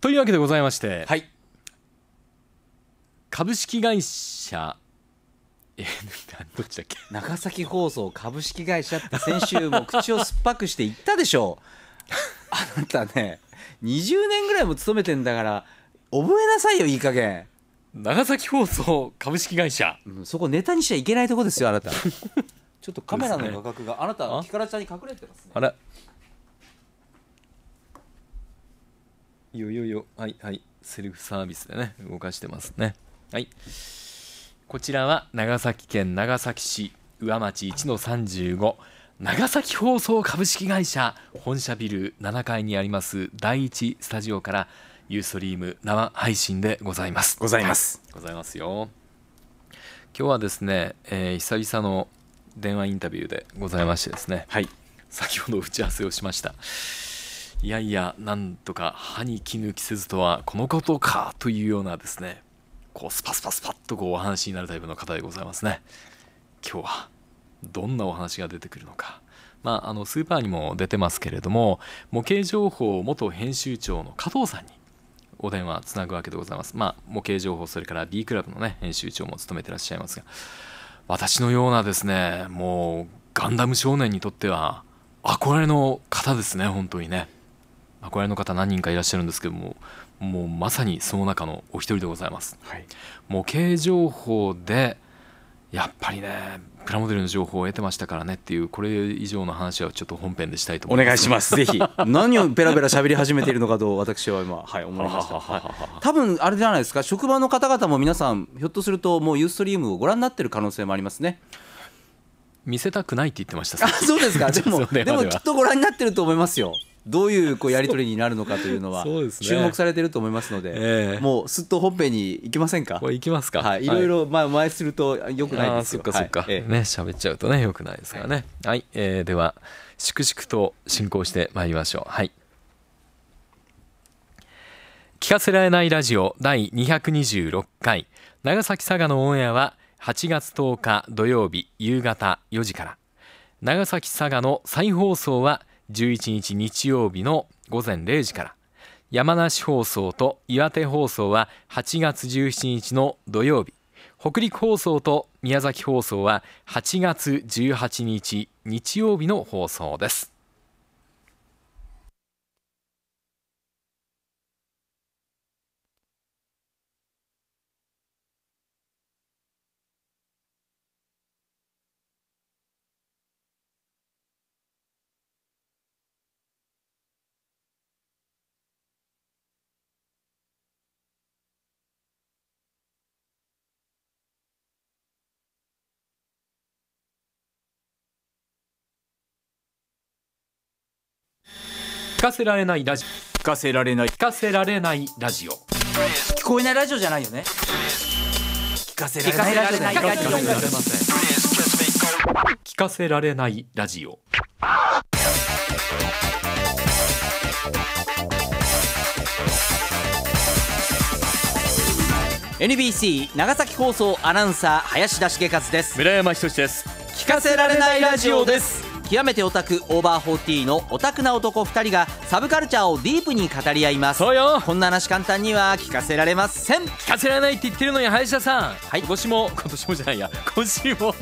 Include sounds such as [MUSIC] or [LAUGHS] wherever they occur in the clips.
というわけでございまして、はい、株式会社え [LAUGHS] どっちだっけ長崎放送株式会社って先週も口を酸っぱくして言ったでしょ [LAUGHS] あなたね20年ぐらいも勤めてんだから覚えなさいよいい加減長崎放送株式会社、うん、そこネタにしちゃいけないとこですよあなた [LAUGHS] ちょっとカメラの画角があなた、キカラちゃんに隠れてますねあれよよよ、はいはい、セルフサービスでね、動かしてますね。はい。こちらは長崎県長崎市上町1の35。長崎放送株式会社本社ビル7階にあります第1スタジオからユーストリーム生配信でございます。ございます。ございますよ。今日はですね、えー、久々の電話インタビューでございましてですね、はい、先ほど打ち合わせをしました。いやいやなんとか歯に抜着せずとはこのことかというようなですねこうスパスパスパッとこうお話になるタイプの方でございますね今日はどんなお話が出てくるのかまああのスーパーにも出てますけれども模型情報元編集長の加藤さんにお電話つなぐわけでございますまあ模型情報それから B クラブのね編集長も務めてらっしゃいますが私のようなですねもうガンダム少年にとっては憧れの方ですね本当にね。憧れの方何人かいらっしゃるんですけどももうまさにその中のお一人でございます、はい、模型情報でやっぱりねプラモデルの情報を得てましたからねっていうこれ以上の話はちょっと本編でしたいと思いますお願いしますぜひ [LAUGHS] 何をベラベラ喋り始めているのかと私は今 [LAUGHS] はい思いました、はい、多分あれじゃないですか職場の方々も皆さんひょっとするともうユーストリームをご覧になってる可能性もありますね見せたくないって言ってましたそうですか [LAUGHS] でもでもきっとご覧になってると思いますよどういうこうやり取りになるのかというのは [LAUGHS] 注目されてると思いますので、えー、もうすっと本編に行きませんか。行きますか。はい、いろいろまあ前するとよくないですよ。そっかそっか。はい、ね喋っちゃうとねよくないですからね。はい、はい、えー、では粛々と進行してまいりましょう。はい。聞かせられないラジオ第226回長崎佐賀のオンエアは8月10日土曜日夕方4時から長崎佐賀の再放送は11日日曜日の午前0時から山梨放送と岩手放送は8月17日の土曜日北陸放送と宮崎放送は8月18日日曜日の放送です。聞かせられないラジオ聞かせられない聞かせられないラジオ聞こえないラジオじゃないよね聞かせられないラジオ聞かせられません聞かせられないラジオ NBC 長崎放送アナウンサー林田茂和です村山ひとしです聞かせられないラジオです極めてオタクオーバーフォーティーのオタクな男2人がサブカルチャーをディープに語り合いますそうよこんな話簡単には聞かせられません聞かせられないって言ってるのに林田さん、はい、今年も今年もじゃないや今週も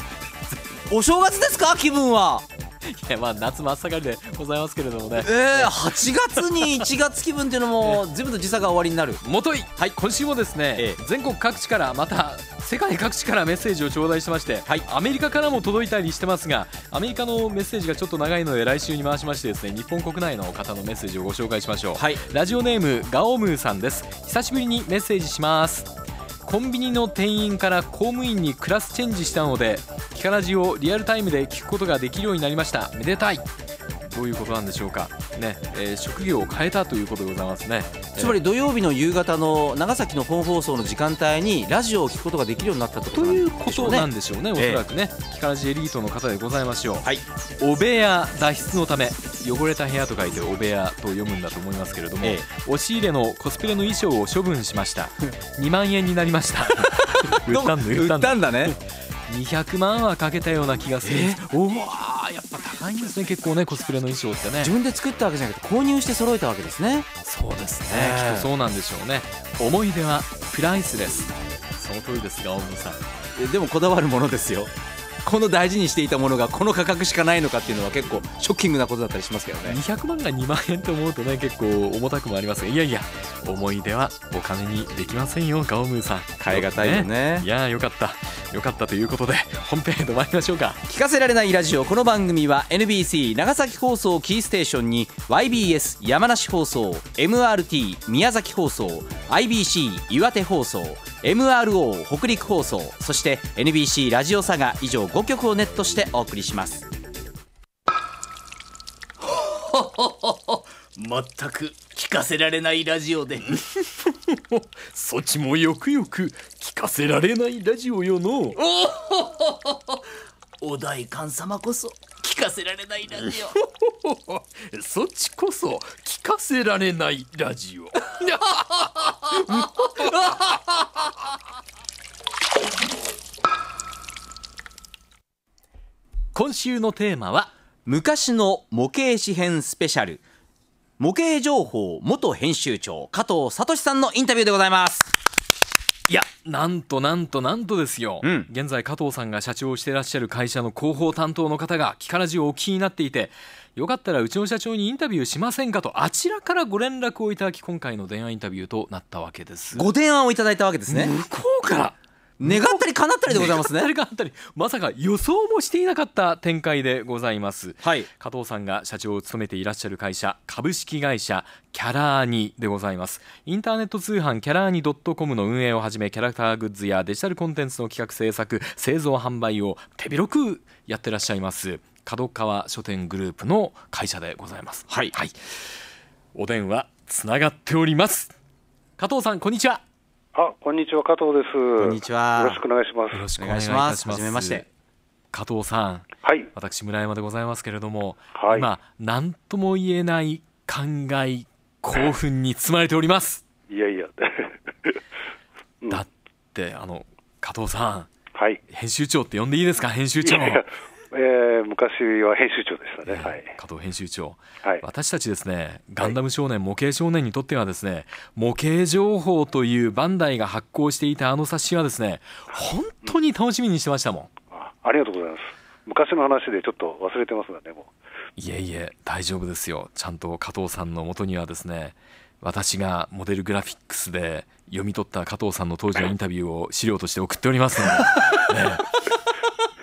お正月ですか気分はいやまあ夏真っ盛りでございますけれどもねえー、8月に1月気分っていうのも全部の時差が終わりになるもとい、はい、今週もですね、え全国各地からまた世界各地からメッセージを頂戴してまして、はい、アメリカからも届いたりしてますがアメリカのメッセージがちょっと長いので来週に回しましてですね日本国内の方のメッセージをご紹介しましょう、はい、ラジオネームガオムーさんです久しぶりにメッセージしますコンビニの店員から公務員にクラスチェンジしたのでキカラジをリアルタイムで聞くことができるようになりましためでたいどういうことなんでしょうかね、えー、職業を変えたということでございますねつまり土曜日の夕方の長崎の本放送の時間帯にラジオを聞くことができるようになったと、ね、ということなんでしょうね、おそらくね、えー、キカラジエリートの方でございましょう、はい、お部屋脱出のため汚れた部屋と書いてお部屋と読むんだと思いますけれども、ええ、押し入れのコスプレの衣装を処分しました2 [LAUGHS] 万円になりました [LAUGHS] 売ったんだ売ったんだね200万はかけたような気がするおおやっぱ高いんですね結構ねコスプレの衣装ってね自分で作ったわけじゃなくて購入して揃えたわけですねそうですね、きっとそうなんでしょうね思い出はプライスですその通りですが大野さんでもこだわるものですよこの大事にしていたものがこの価格しかないのかっていうのは結構ショッキングなことだったりしますけどね200万が2万円と思うとね結構重たくもありますがいやいや思い出はお金にできませんよガオムーさん変えがたいよね、ね、いやよかったよかったということで本編へと参りましょうか聞かせられないラジオこの番組は NBC 長崎放送キーステーションに YBS 山梨放送 MRT 宮崎放送 IBC 岩手放送 MRO 北陸放送そして NBC ラジオ佐賀以上5曲をネットしてお送りします [LAUGHS] 全く聞かせられないラジオで [LAUGHS] そちもよくよく聞かせられないラジオよの [LAUGHS] おお代官様こそ聞かせられないラジオ [LAUGHS] そっちこそ聞かせられないラジオ今週のテーマは昔の模型紙編スペシャル模型情報元編集長加藤聡さんのインタビューでございますいやなんとなんとなんとですよ、うん、現在加藤さんが社長をしてらっしゃる会社の広報担当の方が木からジをお聞きになっていてよかったらうちの社長にインタビューしませんかとあちらからご連絡をいただき今回の電話インタビューとなったわけですご提案をいただいたわけですね向こうから願ったり叶ったりでございますねまさか予想もしていなかった展開でございます、はい、加藤さんが社長を務めていらっしゃる会社株式会社キャラーニでございますインターネット通販キャラーニ .com の運営をはじめキャラクターグッズやデジタルコンテンツの企画制作製造販売を手広くやってらっしゃいます角川書店グループの会社でございます、はい、はい、お電話つながっております加藤さんこんにちはあ、こんにちは、加藤です。こんにちは。よろしくお願いします。よろしくお願いします。はじめまして。加藤さん。はい。私村山でございますけれども、はい、今何とも言えない感慨興奮に包まれております。いやいや。[LAUGHS] うん、だってあの加藤さん。はい。編集長って呼んでいいですか、編集長。いやいやえー、昔は編集長でしたね、はい、加藤編集長、はい、私たちですね、ガンダム少年、はい、模型少年にとっては、ですね模型情報というバンダイが発行していたあの冊子は、ですね本当に楽しみにしてましたもん、うん、ありがとうございます、昔の話でちょっと忘れてますがね、もういえいえ、大丈夫ですよ、ちゃんと加藤さんのもとにはですね、私がモデルグラフィックスで読み取った加藤さんの当時のインタビューを資料として送っておりますので。[LAUGHS] ね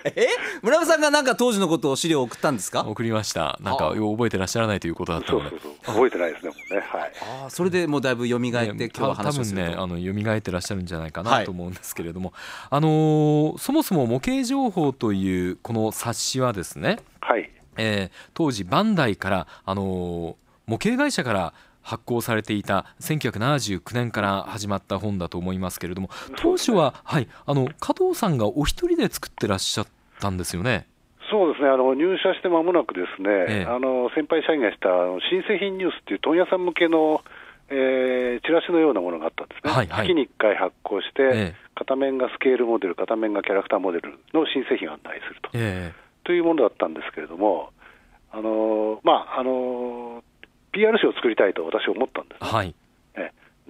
[LAUGHS] え村上さんがなんか当時のことを資料を送ったんですか送りましたなんかよう覚えてらっしゃらないということだったので覚えてないですねもね、はい、あそれでもうだいぶ蘇って今日は話をすると、多分ねあの蘇ってらっしゃるんじゃないかなと思うんですけれども、はい、あのー、そもそも模型情報というこの冊子はですね、はいえー、当時バンダイからあのー、模型会社から発行されていた1979年から始まった本だと思いますけれども当初は、はい、あの加藤さんがお一人で作ってらっしゃっったんですよね。そうですねあの入社して間もなくですね、ええ、あの先輩社員がした新製品ニュースっていう問屋さん向けの、えー、チラシのようなものがあったんですね、はいはい、月に1回発行して、え、片面がスケールモデル、片面がキャラクターモデルの新製品を案内すると,、というものだったんですけれども、あのまああの PR 誌を作りたいと私は思ったんです、ね、はい、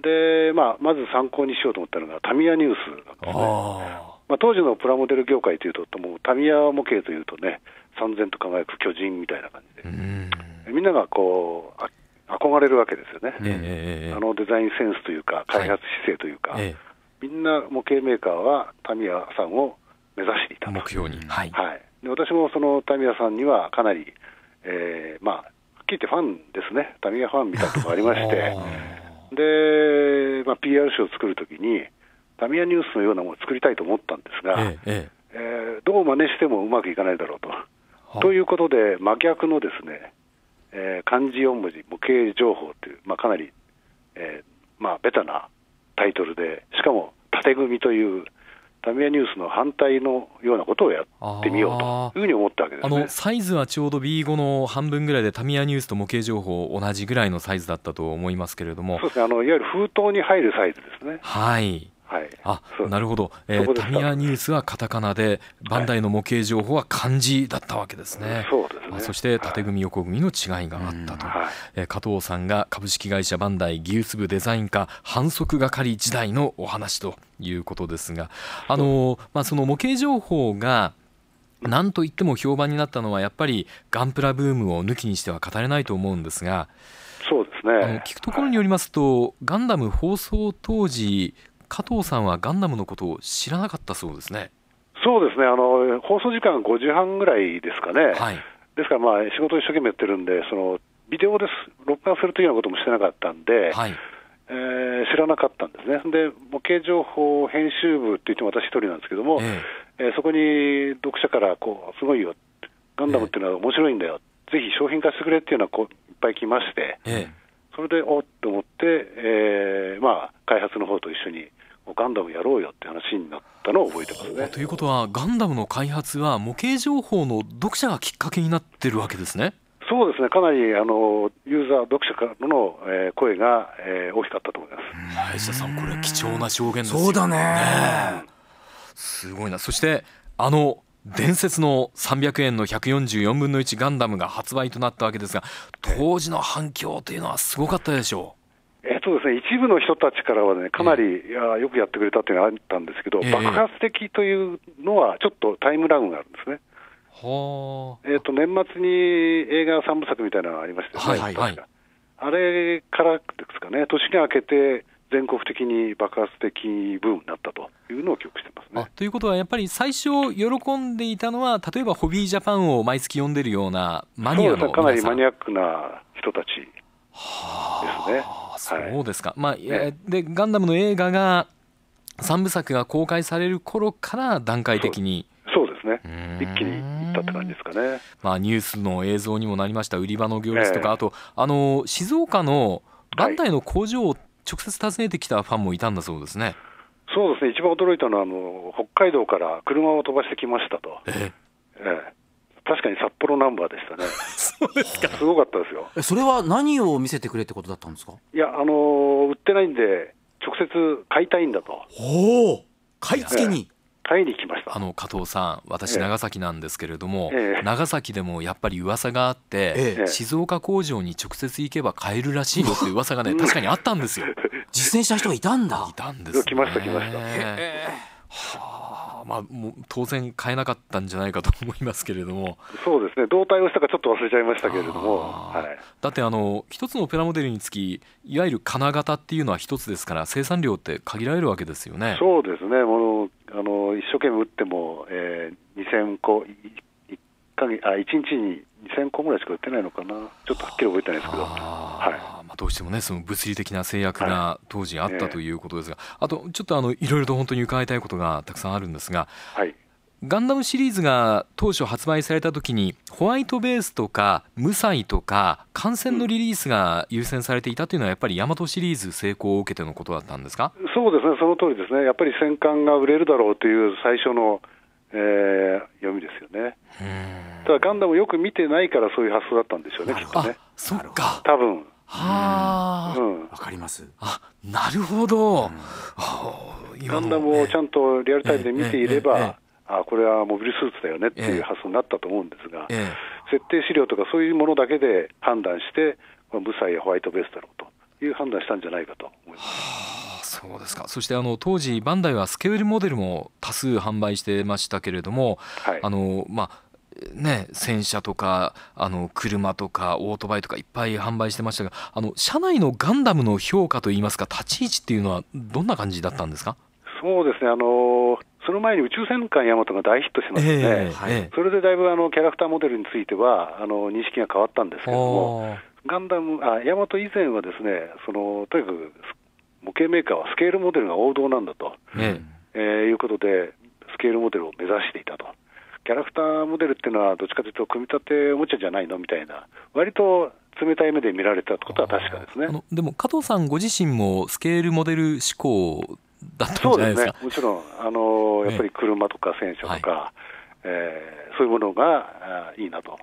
でまあ、まず参考にしようと思ったのが、タミヤニュースなんですね。まあ、当時のプラモデル業界というと、もうタミヤ模型というとね、三千と輝く巨人みたいな感じで、みんながこう憧れるわけですよね、えー、あのデザインセンスというか、開発姿勢というか、はい、みんな模型メーカーはタミヤさんを目指していた目標に、はい、はい、で私もそのタミヤさんにはかなり、えー、まあ、はっきり言ってファンですね、タミヤファンみたいなところがありまして、で、まあ、PR 誌を作るときに、タミヤニュースのようなものを作りたいと思ったんですが、えええー、どう真似してもうまくいかないだろうと。ということで、真逆のですね、えー、漢字4文字、模型情報という、まあ、かなり、えーまあ、ベタなタイトルで、しかも縦組という、タミヤニュースの反対のようなことをやってみようというふうに思ったわけです、ね、あのサイズはちょうど B5 の半分ぐらいで、タミヤニュースと模型情報、同じぐらいのサイズだったと思いますけれども、そうですね、あのいわゆる封筒に入るサイズですね。はいはい、あなるほど、えー、タミヤニュースはカタカナで、バンダイの模型情報は漢字だったわけですね、はい、そうですねそして縦組、横組の違いがあったと、はいえー、加藤さんが株式会社バンダイ技術部デザイン科反則係時代のお話ということですが、あのー、まあ、その模型情報が、なんといっても評判になったのは、やっぱりガンプラブームを抜きにしては語れないと思うんですが。そうですね、聞くところによりますと、はい、ガンダム放送当時加藤さんはガンダムのことを知らなかったそうですね。そうですねあの放送時間5時半ぐらいですかね、はい、ですから、まあ、仕事一生懸命やってるんで、そのビデオです録画するというようなこともしてなかったんで、はい、えー、知らなかったんですね、で模型情報編集部って言っても私一人なんですけども、えー、えー、そこに読者からこう、すごいよ、ガンダムっていうのは面白いんだよ、えー、ぜひ商品化してくれっていうのはこういっぱい来まして、えー、それでおっと思って、えーまあ、開発の方と一緒にガンダムやろうよって話になったのを覚えてますね。ということはガンダムの開発は模型情報の読者がきっかけになってるわけですね。そうですね、かなりあのユーザー、読者からの、えー、声が、えー、大きかったと思います。林田さん、これは貴重な証言ですよそうだね、ね、すごいな。そしてあの伝説の300円の144分の1ガンダムが発売となったわけですが当時の反響というのはすごかったでしょうえっとですね、一部の人たちからはね、かなり、えー、よくやってくれたっていうのがあったんですけど、爆発的というのは、ちょっとタイムラグがあるんですね。はえー、と年末に映画3部作みたいなのがありまして、ね、はいはいはい、あれからですかね、年が明けて、全国的に爆発的ブームになったというのを記憶してますね。ということは、やっぱり最初、喜んでいたのは、例えばホビージャパンを毎月読んでるようなマニアの皆さんかなりマニアックな人たちですね。そうですか、まあね、でガンダムの映画が3部作が公開される頃から段階的にそうですね一気にいったって感じですかね、まあ、ニュースの映像にもなりました売り場の行列とか、あとあの静岡のバンダイの工場を直接訪ねてきたファンもいたんだそうですね。はい、そうですね一番驚いたのはあの北海道から車を飛ばしてきましたと、ええ確かに札幌ナンバーでしたね。そうですか。すごかったですよ。それは何を見せてくれってことだったんですかいや、あのー売ってないんで、直接買いたいんだと。おお買い付けに、買いに来ました。あの加藤さん私長崎なんですけれども、ええ長崎でもやっぱり噂があって、ええ静岡工場に直接行けば買えるらしいよっていう噂がね [LAUGHS] 確かにあったんですよ実践した人がいたんだいたんです、ね、来ました来ましたへえはまあ、もう当然買えなかったんじゃないかと思いますけれども、そうですね、どう対応したかちょっと忘れちゃいましたけれども、はい、だってあの、一つのプラモデルにつき、いわゆる金型っていうのは一つですから、生産量って限られるわけですよね。そうですねもうあの一生懸命打っても、えー、2000個1か月あ1日に2000個ぐらいしか売ってないのかな、ちょっとはっきり覚えてないですけど。まあ、どうしてもねその物理的な制約が当時あった、はい、ということですが、あとちょっとあのいろいろと本当に伺いたいことがたくさんあるんですが、はい、ガンダムシリーズが当初発売された時にホワイトベースとか無彩とか感染のリリースが優先されていたというのはやっぱりヤマトシリーズ成功を受けてのことだったんですかそうですね、その通りですね、やっぱり戦艦が売れるだろうという最初のえー、読みですよね。ただガンダムをよく見てないからそういう発想だったんでしょうね、きっとね。そっか。多分。はあ、うん、かります。あ、なるほど。うん、ガンダムをちゃんとリアルタイムで見ていれば、あこれはモビルスーツだよねっていう発想になったと思うんですが、設定資料とかそういうものだけで判断して、無彩やホワイトベースだろうという判断したんじゃないかと思います。そうですかそしてあの当時バンダイはスケールモデルも多数販売してましたけれども、はい、あのまあね、戦車とかあの車とかオートバイとかいっぱい販売してましたがあの社内のガンダムの評価といいますか立ち位置っていうのはどんな感じだったんですかそうですね、あのー、その前に宇宙戦艦ヤマトが大ヒットしてますので、はい、それでだいぶあのキャラクターモデルについてはあの認識が変わったんですけれども、ガンダムあヤマト以前はですねそのとにかく模型メーカーはスケールモデルが王道なんだと、ええー、いうことで、スケールモデルを目指していたと。キャラクターモデルっていうのは、どっちかというと、組み立ておもちゃじゃないのみたいな、割と冷たい目で見られたってことは確かですねでも加藤さんご自身もスケールモデル志向だったんじゃないですかそうですね、もちろん、あのやっぱり車とか戦車とか、はい、えー、そういうものがいいなと。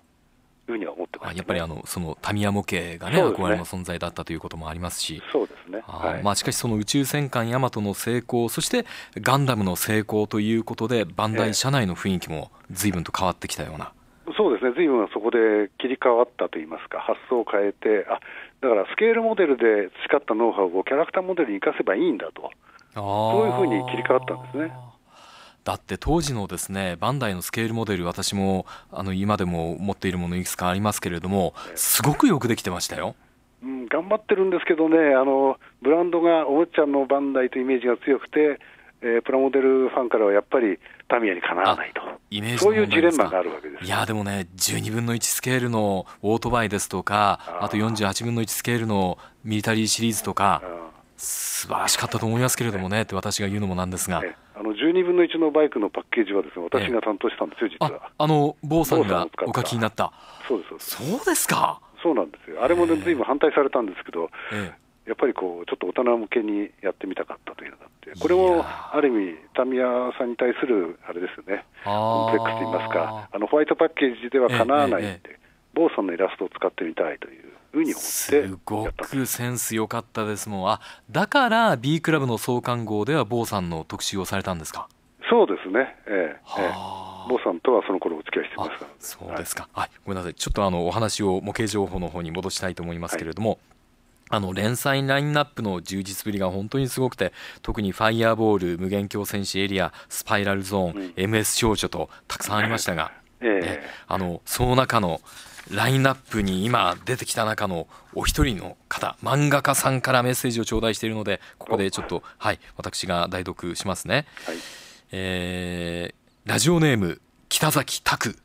いうふうには思ってます、ね、やっぱりあのそのタミヤ模型がね、ね、憧れの存在だったということもありますしそうですね、はい、まあ、しかしその宇宙戦艦ヤマトの成功そしてガンダムの成功ということでバンダイ社内の雰囲気も随分と変わってきたような。そうですね、随分そこで切り替わったといいますか、発想を変えて、あだからスケールモデルで培ったノウハウをキャラクターモデルに生かせばいいんだと、そういうふうに切り替わったんですね。だって当時のですねバンダイのスケールモデル私もあの今でも持っているものいくつかありますけれどもすごくよくできてましたよ。うん、頑張ってるんですけどねあのブランドがおもちゃのバンダイというイメージが強くて、えー、プラモデルファンからはやっぱりタミヤにかなわないとイメージそういうジレンマがあるわけですいやでもね12分の1スケールのオートバイですとかあと48分の1スケールのミリタリーシリーズとか素晴らしかったと思いますけれどもねって私が言うのもなんですが。ええあの12分の1のバイクのパッケージはですね私が担当したんですよ、実はあの坊さんがお書きになったそうですそうですかそうなんですよあれもね随分反対されたんですけど、やっぱりこうちょっと大人向けにやってみたかったというのがあってこれもある意味タミヤさんに対するあれですよねコンプレックスといいますかあのホワイトパッケージではかなわないんで、坊さんのイラストを使ってみたいというふうに思ってすごくセンス良かったですもんあだから B クラブの創刊号では坊さんの特集をされたんですかそうですね、えー、えー、坊さんとはその頃お付き合いしてましたそうですか、はい、ごめんなさいちょっとあのお話を模型情報の方に戻したいと思いますけれども、はいあの連載ラインナップの充実ぶりが本当にすごくて特に「ファイヤーボール」「無限強戦士エリア」「スパイラルゾーン」うん「MS 少女」とたくさんありましたが、えー、あのその中のラインナップに今出てきた中のお一人の方漫画家さんからメッセージを頂戴しているのでここでちょっとはい私が代読しますね、はい、えー、ラジオネーム北崎拓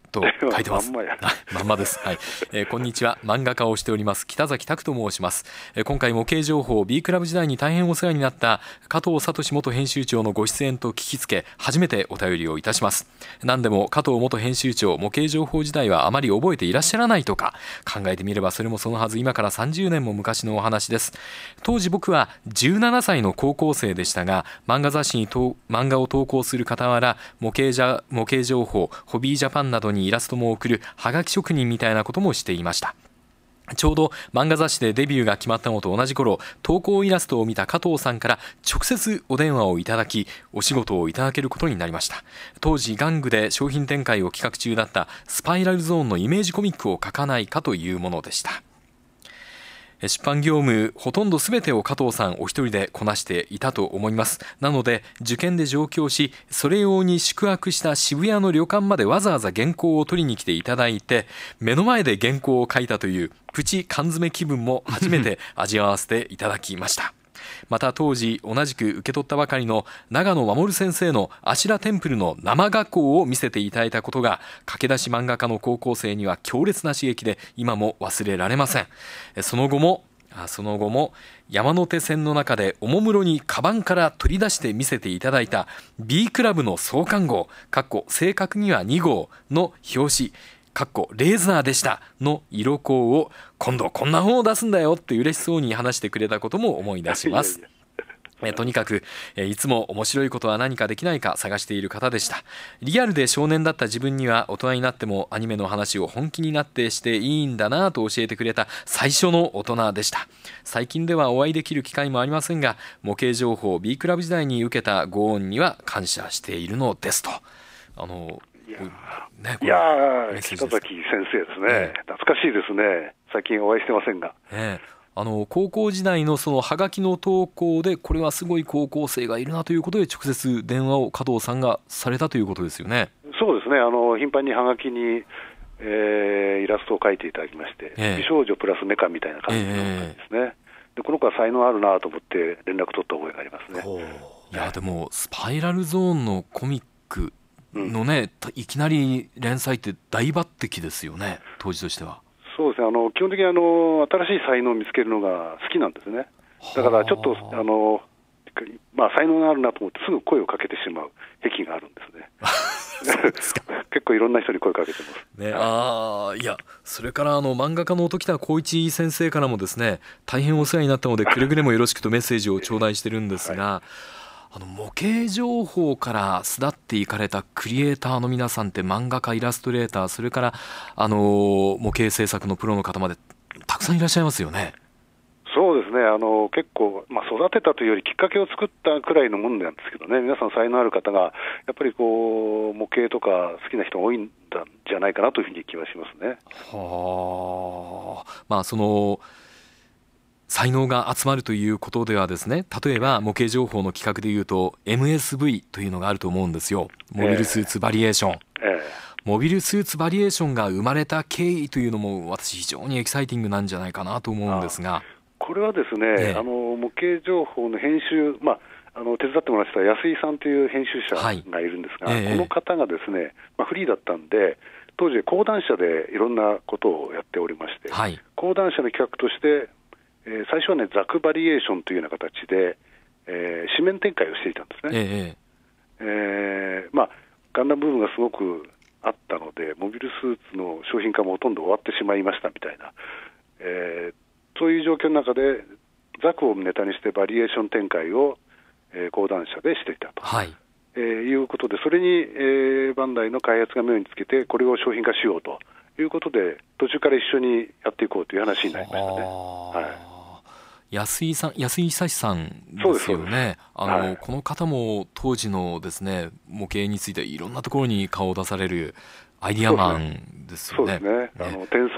と書いてます。[LAUGHS] まんままんまです。はい、えー、こんにちは。漫画家をしております北崎拓と申します。えー、今回模型情報 B クラブ時代に大変お世話になった加藤聡元編集長のご出演と聞きつけ初めてお便りをいたします。何でも加藤元編集長模型情報時代はあまり覚えていらっしゃらないとか考えてみればそれもそのはず今から30年も昔のお話です。当時僕は17歳の高校生でしたが漫画雑誌にと漫画を投稿する傍ら模型じゃ模型情報ホビージャパンなどにイラストも送るはがき職人みたいなこともしていましたちょうど漫画雑誌でデビューが決まったのと同じ頃、投稿イラストを見た加藤さんから直接お電話をいただき、お仕事をいただけることになりました。当時、玩具で商品展開を企画中だったスパイラルゾーンのイメージコミックを書かないかというものでした。出版業務ほとんどべてを加藤さんお一人でこなしていたと思いますなので受験で上京しそれ用に宿泊した渋谷の旅館までわざわざ原稿を取りに来ていただいて目の前で原稿を書いたというプチ缶詰気分も初めて味わわせていただきましたまた当時同じく受け取ったばかりの長野守先生の「あしらテンプル」の生学校を見せていただいたことが駆け出し漫画家の高校生には強烈な刺激で今も忘れられませんその後もその後も山手線の中でおもむろにカバンから取り出して見せていただいた B クラブの創刊号正確には2号の表紙かっこレーザーでしたの色香を今度こんな本を出すんだよって嬉しそうに話してくれたことも思い出します。いやいやえとにかく、えいつも面白いことは何かできないか探している方でしたリアルで少年だった自分には大人になってもアニメの話を本気になってしていいんだなと教えてくれた最初の大人でした最近ではお会いできる機会もありませんが模型情報 B クラブ時代に受けたご恩には感謝しているのですとあのね、いやー、北崎先生ですね、え懐かしいですね、最近お会いしてませんが。ええあの高校時代のそのハガキの投稿でこれはすごい高校生がいるなということで直接電話を加藤さんがされたということですよね。そうですね。あの頻繁にハガキに、えー、イラストを描いていただきまして、えー、美少女プラスメカみたいな感じのですね。えー、でこの子は才能あるなと思って連絡取った覚えがありますね。いやでもスパイラルゾーンのコミックのね、うん、いきなり連載って大抜擢ですよね、当時としては。そうですね、あの基本的にあの新しい才能を見つけるのが好きなんですね。だからちょっとあのまあ、才能があるなと思って、すぐ声をかけてしまう癖があるんですね。す [LAUGHS] 結構いろんな人に声かけてます。ね、ああ、いや、それからあの漫画家の時田光一先生からもですね、大変お世話になったので、くれぐれもよろしくとメッセージを頂戴してるんですが。はいあの模型情報から巣立っていかれたクリエイターの皆さんって漫画家イラストレーターそれからあの模型制作のプロの方までたくさんいらっしゃいますよね。そうですね、あの結構、まあ、育てたというより、きっかけを作ったくらいのもんなんですけどね、皆さん、才能ある方が、やっぱりこう模型とか好きな人が多いんじゃないかなというふうに気はしますね。はあ、まあ、その才能が集まるということではですね例えば模型情報の企画でいうと MSV というのがあると思うんですよモビルスーツバリエーション、えーえー、モビルスーツバリエーションが生まれた経緯というのも私非常にエキサイティングなんじゃないかなと思うんですがこれはですね、えー、あの模型情報の編集、まああの手伝ってもらってた安井さんという編集者がいるんですが、はいええ、この方がですね、まあ、フリーだったんで、当時、講談社でいろんなことをやっておりまして、はい、講談社の企画として、えー、最初はね、ザクバリエーションというような形で、えー、紙面展開をしていたんですね。ええー、まあ、ガンダム部分がすごくあったので、モビルスーツの商品化もほとんど終わってしまいましたみたいな、えー、そういう状況の中で、ザクをネタにしてバリエーション展開を、えー、講談社でしていたと。はいえー、いうことで、それに、えー、バンダイの開発が目をにつけて、これを商品化しようということで、途中から一緒にやっていこうという話になりましたね。はい安井さん安井久志さんですよねあの、はい、この方も当時のですね模型についていろんなところに顔を出されるアイディアマンですよね。そうですね。あの、天才です。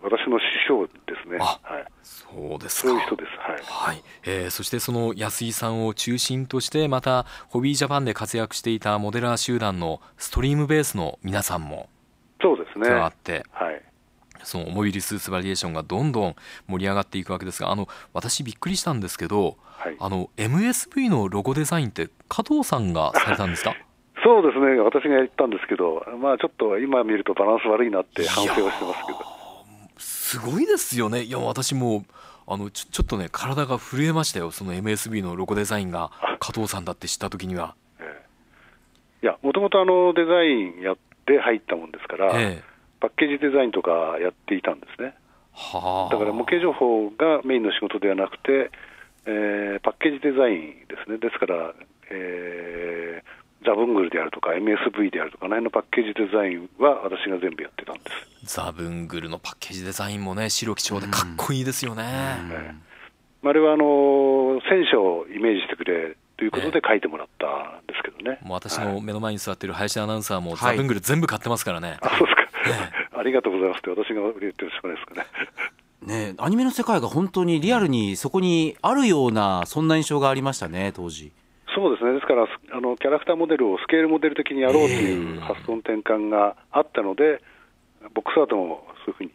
私の師匠ですね。はい。そうですか。そういう人です。はい。はい、えー、そしてその安井さんを中心としてまたホビージャパンで活躍していたモデラー集団のストリームベースの皆さんもそうですね。あって、はい。そのモビリスーツバリエーションがどんどん盛り上がっていくわけですがあの私びっくりしたんですけど、はい、あの MSV のロゴデザインって加藤さんがされたんですか [LAUGHS] そうですね私がやったんですけど、まあ、ちょっと今見るとバランス悪いなって反省はしてますけどすごいですよねいや私もあのちょっとね体が震えましたよその m s v のロゴデザインが加藤さんだって知った時には。えいやもともとデザインやって入ったもんですから、えパッケージデザインとかやっていたんですね。はあ、だから模型情報がメインの仕事ではなくて、えー、パッケージデザインですね、ですから、えー、ザブングルであるとか、MSV であるとか、あの辺のパッケージデザインは私が全部やってたんですザブングルのパッケージデザインもね、白基調でかっこいいですよね。うんあれはあの戦車をイメージしてくれということで書いてもらったんですけどね、もう私の目の前に座っている林アナウンサーも、ザブングル全部買ってますからね。あそうですか [LAUGHS] ありがとうございますって私が言ってるしかないですかね。ねアニメの世界が本当にリアルにそこにあるような、そんな印象がありましたね、当時。そうですね、ですからあのキャラクターモデルをスケールモデル的にやろうという発想の転換があったので、えー、ボックスアートもそういうふうに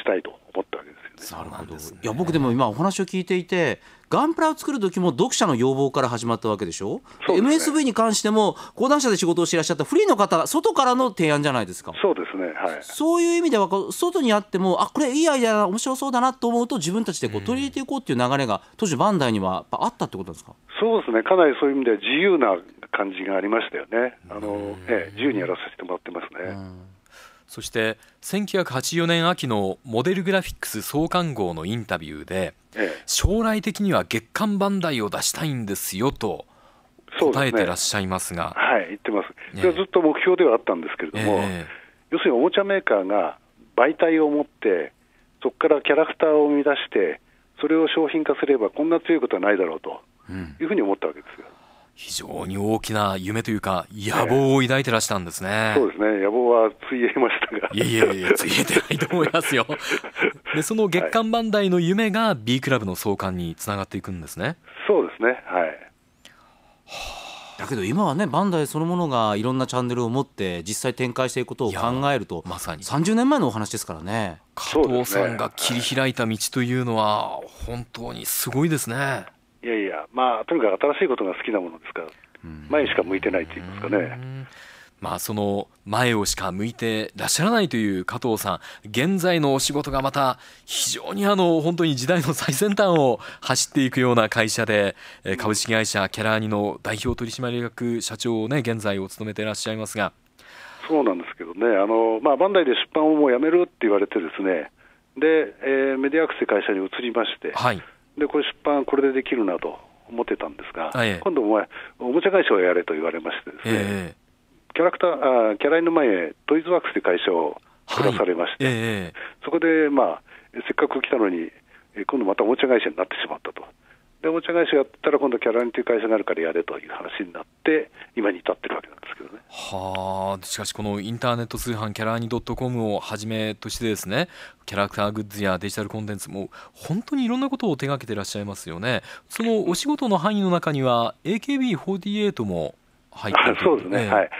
したいと思ったわけです。なるほど、いや僕でも今お話を聞いていてガンプラを作る時も読者の要望から始まったわけでしょう、ね、MSV に関しても講談社で仕事をしていらっしゃったフリーの方外からの提案じゃないですかそうですね、はい、そういう意味では外にあってもあこれいいアイデア面白そうだなと思うと自分たちでこう取り入れていこうっていう流れが当時バンダイにはあったってことですかそうですねかなりそういう意味では自由な感じがありましたよねあの、ええ、自由にやらせてもらってますね。そして1984年秋のモデルグラフィックス創刊号のインタビューで、将来的には月刊バンダイを出したいんですよと答えてらっしゃいますが。すね、はい、言ってます。ずっと目標ではあったんですけれども、え要するにおもちゃメーカーが媒体を持って、そこからキャラクターを生み出して、それを商品化すればこんな強いことはないだろうというふうに思ったわけですよ。非常に大きな夢というか、野望を抱いてらしたんですね。そうですね、野望はついえましたが。いやいやいや、ついえてないと思いますよ。[LAUGHS] で、その月刊バンダイの夢が B クラブの創刊につながっていくんですね。そうですね、はい。だけど今はねバンダイそのものがいろんなチャンネルを持って実際展開していくことを考えるとまさに30年前のお話ですからね加藤さんが切り開いた道というのは本当にすごいですね。いやいや、まあ、とにかく新しいことが好きなものですから、前しか向いてないと言いますかね。まあ、その前をしか向いてらっしゃらないという加藤さん、現在のお仕事がまた非常にあの本当に時代の最先端を走っていくような会社で、株式会社キャラーニの代表取締役社長をね、現在お務めていらっしゃいますが。そうなんですけどね、あのまあ、バンダイで出版をもうやめるって言われてですね、で、えー、メディアアクセ会社に移りまして、はい、でこれ出版、これでできるなと思ってたんですが、今度お前、おもちゃ会社をやれと言われましてですね、え、キャラクターあ、キャラ犬前、トイズワークスで会社を下されまして、はい、そこで、まあ、せっかく来たのに、今度またおもちゃ会社になってしまったと。でおもちゃ会社やったら今度キャラリンという会社があるからやれという話になって今に至ってるわけなんですけどね。はあしかしこのインターネット通販キャラニドットコムをはじめとしてですねキャラクターグッズやデジタルコンテンツも本当にいろんなことを手がけていらっしゃいますよね。そのお仕事の範囲の中には AKB48 も入ってる、ね、そうですね、はい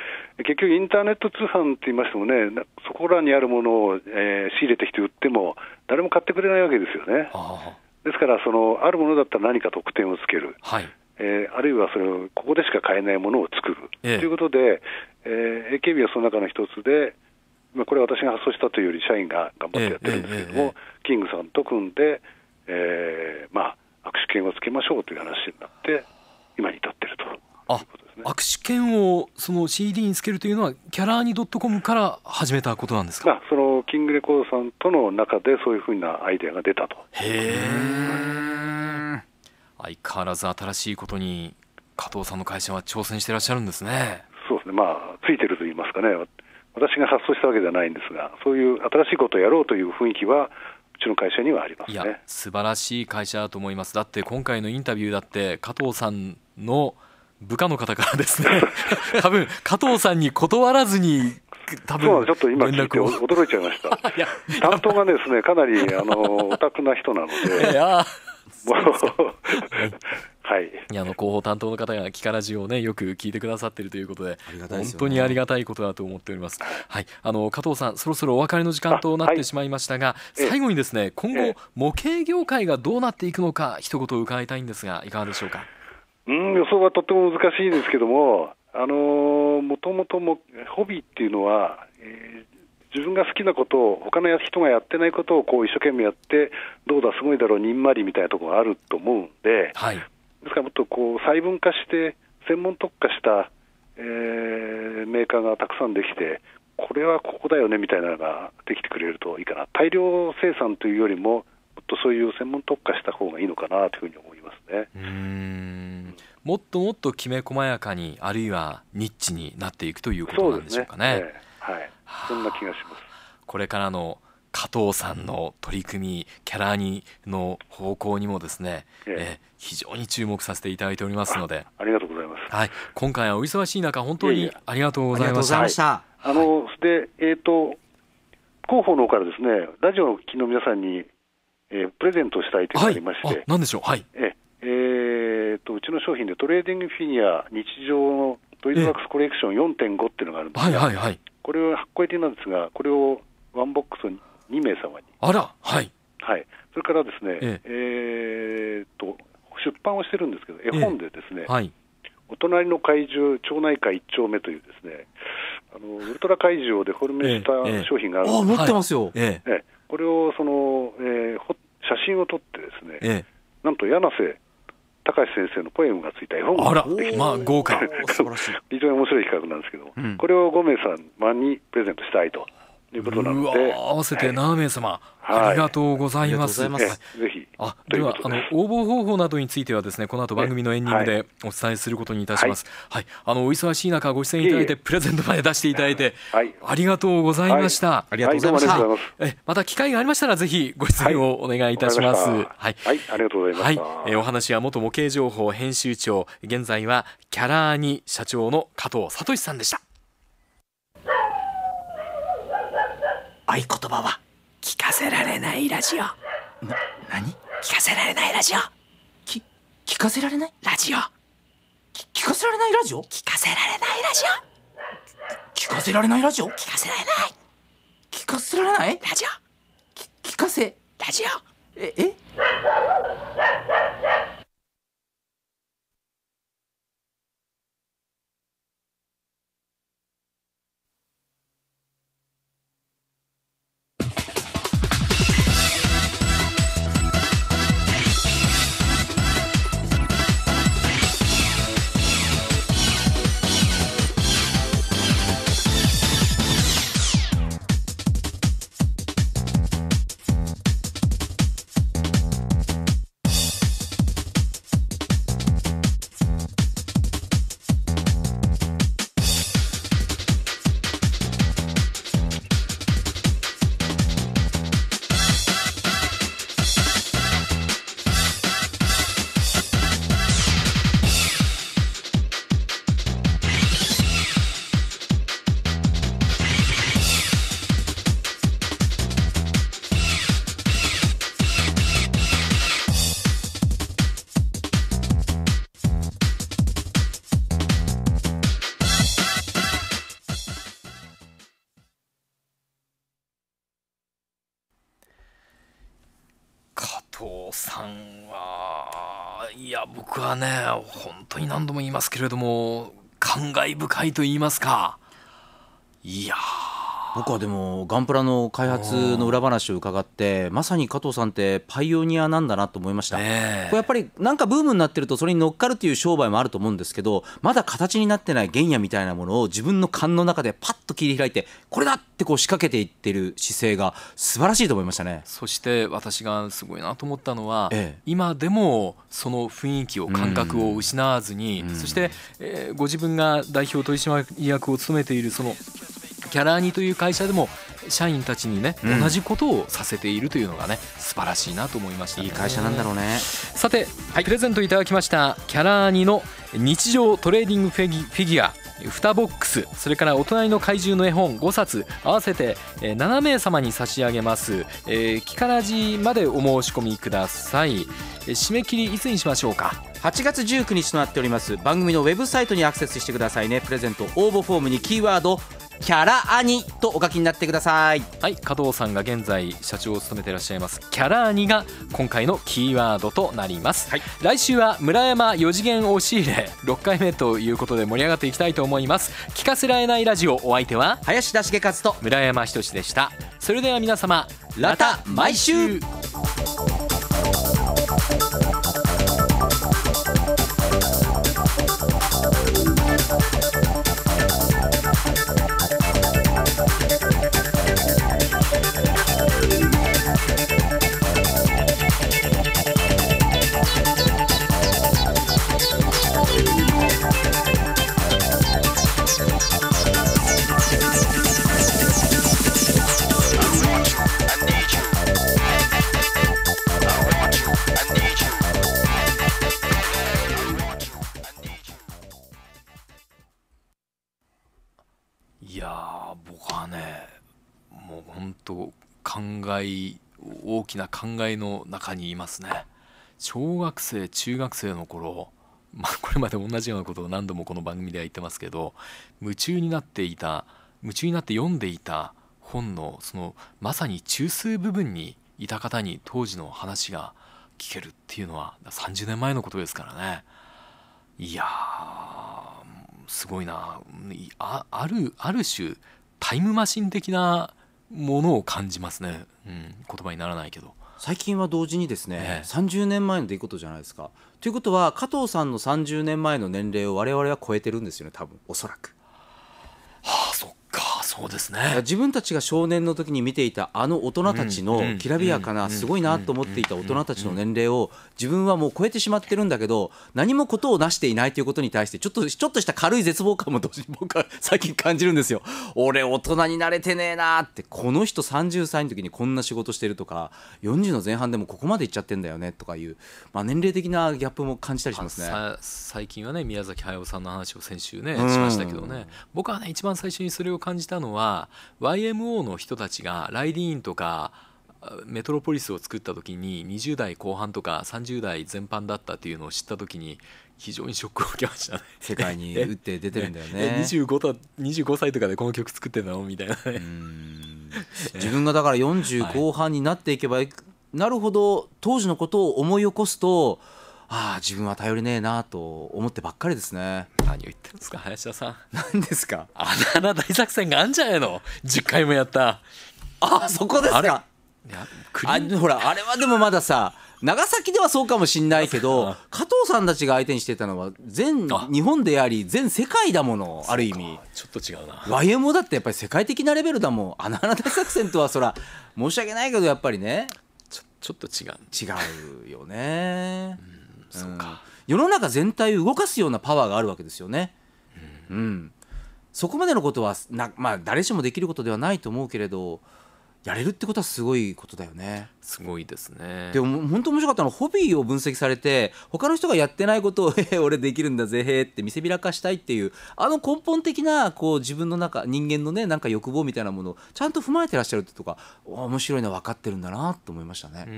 結局、インターネット通販って言いましてもね、そこらにあるものを、えー、仕入れてきて売っても、誰も買ってくれないわけですよね。あですからその、あるものだったら何か特典をつける、はい、えー、あるいはそれをここでしか買えないものを作る、ええということで、えー、AKB はその中の一つで、まあ、これは私が発想したというより、社員が頑張ってやってるんですけれども、え、キングさんと組んで、えーまあ、握手券をつけましょうという話になって、今に至ってると。あ握手券をその CD につけるというのは、キャラーニドットコムから始めたことなんですか、まあ、そのキングレコードさんとの中で、そういうふうなアイデアが出たと。へえ。相変わらず新しいことに加藤さんの会社は挑戦してらっしゃるんですね。そうですね、まあ、ついてると言いますかね、私が発想したわけではないんですが、そういう新しいことをやろうという雰囲気は、うちの会社にはあります、ね、いや、素晴らしい会社だと思います。だって今回のインタビューだって、加藤さんの部下の方からですね [LAUGHS] 多分加藤さんに断らずに多分ちょっと今聞いて驚いちゃいました [LAUGHS] 担当がですねかなりあのオタクな人なので。[LAUGHS] いやはい、いやあの広報担当の方がキカラジオをねよく聞いてくださっているということで、ね、本当にありがたいことだと思っております。はい、あの加藤さんそろそろお別れの時間となってしまいましたが、はい、最後にですね今後模型業界がどうなっていくのか一言伺いたいんですがいかがでしょうか。うん、予想はとても難しいですけども、あのもともともホビーっていうのは、えー、自分が好きなことを、他の人がやってないことをこう一生懸命やって、どうだ、すごいだろう、にんまりみたいなところがあると思うんで、はい、ですからもっとこう細分化して、専門特化した、えー、メーカーがたくさんできて、これはここだよねみたいなのができてくれるといいかな、大量生産というよりも、もっとそういう専門特化した方がいいのかなというふうに思いますね。もっともっときめ細やかにあるいはニッチになっていくということなんでしょうかね。ねえー、はい、そんな気がします。これからの加藤さんの取り組みキャラにの方向にもですね、ええ非常に注目させていただいておりますのでありがとうございます、はい、今回はお忙しい中本当にありがとうございました。あのでえっ、ー、と広報の方からですねラジオの聞の皆さんに、えー、プレゼントしたいというのがありまして、はい、何でしょうはい、えーえーと、うちの商品でトレーディングフィギュア日常のトイズワックスコレクション4.5っていうのがあるんですが、はいはいはい、これを発行入りなんですが、これをワンボックスを2名様に。あら、はい。はい、それからですね、えー、えー、と出版をしてるんですけど、絵本でですね、えー、はい、お隣の怪獣、町内会1丁目というですね、あのウルトラ怪獣をデフォルメした商品があるんです、えー、えー、持ってますよ、えー、これをその、えー、写真を撮ってですね、えー、なんと柳瀬高橋先生のポエムがついた絵本ができまあ、豪華 [LAUGHS] 非常に面白い企画なんですけど、うん、これを5名さ様にプレゼントしたいとということなので。合わせて7名様、はい、ありがとうございます。はい、ぜひ。あではあの応募方法などについてはですねこの後番組のエンディングでお伝えすることにいたします。はい、あのお忙しい中ご出演いただいてプレゼントまで出していただいて、ありがとうございました。ありがとうございました。えまた機会がありましたらぜひご出演をお願いいたします。はい、ありがとうございます。はい、えお話は元模型情報編集長現在はキャラーに社長の加藤聡さんでした。合言葉は聞かせられないラジオな何聞かせられないラジオき聞かせられないラジオ聞かせられないラジオ聞かせられないラジオ聞かせられないラジオ聞かせられない聞かせられないラジオ聞かせラジオええ本当に何度も言いますけれども感慨深いと言いますかいやー僕はでもガンプラの開発の裏話を伺ってまさに加藤さんってパイオニアなんだなと思いました、これやっぱりなんかブームになってるとそれに乗っかるという商売もあると思うんですけどまだ形になってない原野みたいなものを自分の勘の中でパッと切り開いてこれだってこう仕掛けていってる姿勢が素晴らしいと思いましたねそして私がすごいなと思ったのは、え今でもその雰囲気を感覚を失わずに、うんうん、そして、えー、ご自分が代表取締役を務めているそのキャラーニという会社でも社員たちにね、同じことをさせているというのがね素晴らしいなと思いました、ね、いい会社なんだろうねさて、はい、プレゼントいただきましたキャラーニの「日常トレーディングフィギュア2ボックスそれからお隣の怪獣の絵本5冊合わせて7名様に差し上げます、えー、キカラジまでお申し込みください締め切りいつにしましょうか8月19日となっております番組のウェブサイトにアクセスしてくださいねプレゼント応募フォームにキーワードキャラアニとお書きになってくださいはい加藤さんが現在社長を務めていらっしゃいますキャラアニが今回のキーワードとなります、はい、来週は村山四次元押し入れ6回目ということで盛り上がっていきたいと思います聞かせられないラジオお相手は林田茂勝と村山仁志でしたそれでは皆様ラタ毎週考えの中にいますね小学生中学生の頃まあ、[LAUGHS] これまで同じようなことを何度もこの番組では言ってますけど夢中になっていた夢中になって読んでいた本のそのまさに中枢部分にいた方に当時の話が聞けるっていうのは30年前のことですからねいやすごいなあるある種タイムマシン的なものを感じますね、うん、言葉にならないけど。最近は同時にですね、ええ、30年前の出来事じゃないですか。ということは加藤さんの30年前の年齢を我々は超えてるんですよね多分おそらく。はあそっかそうですね自分たちが少年の時に見ていたあの大人たちのきらびやかなすごいなと思っていた大人たちの年齢を自分はもう超えてしまってるんだけど何もことをなしていないということに対してちょっとちょっとした軽い絶望感も同時に僕は最近感じるんですよ俺大人になれてねえなってこの人30歳の時にこんな仕事してるとか40の前半でもここまでいっちゃってんだよねとかいう、まあ、年齢的なギャップも感じたりしますね最近はね宮崎駿さんの話を先週ね、うん、しましたけどね僕はね一番最初にそれを感じたのは YMO の人たちがライディーンとかメトロポリスを作った時に20代後半とか30代全般だったっていうのを知った時に非常にショックを受けましたね世界に [LAUGHS] 打って出てるんだよね 25, と25歳とかでこの曲作ってたのみたいなね自分がだから40後半になっていけば、い、なるほど当時のことを思い起こすとああ自分は頼りねえなと思ってばっかりですね何を言ってるんですか林田さん何ですかあらら大作戦があんじゃないの10回もやったあそこですかあれあほらあれはでもまださ長崎ではそうかもしんないけど加藤さんたちが相手にしてたのは全日本であり全世界だものある意味ちょっと違うな YMO だってやっぱり世界的なレベルだもんあ穴な作戦とはそら申し訳ないけどやっぱりねちょっと違う違うよね、うんそうか、世の中全体を動かすようなパワーがあるわけですよね。うん、そこまでのことはなまあ、誰しもできることではないと思うけれどやれるってことはすごいことだよね。すごいですね。でも本当面白かったのはホビーを分析されて他の人がやってないことを「え [LAUGHS] 俺できるんだぜへ」って見せびらかしたいっていうあの根本的なこう自分の中人間のねなんか欲望みたいなものをちゃんと踏まえてらっしゃるってとか面白いの分かってるんだなと思いましたね。う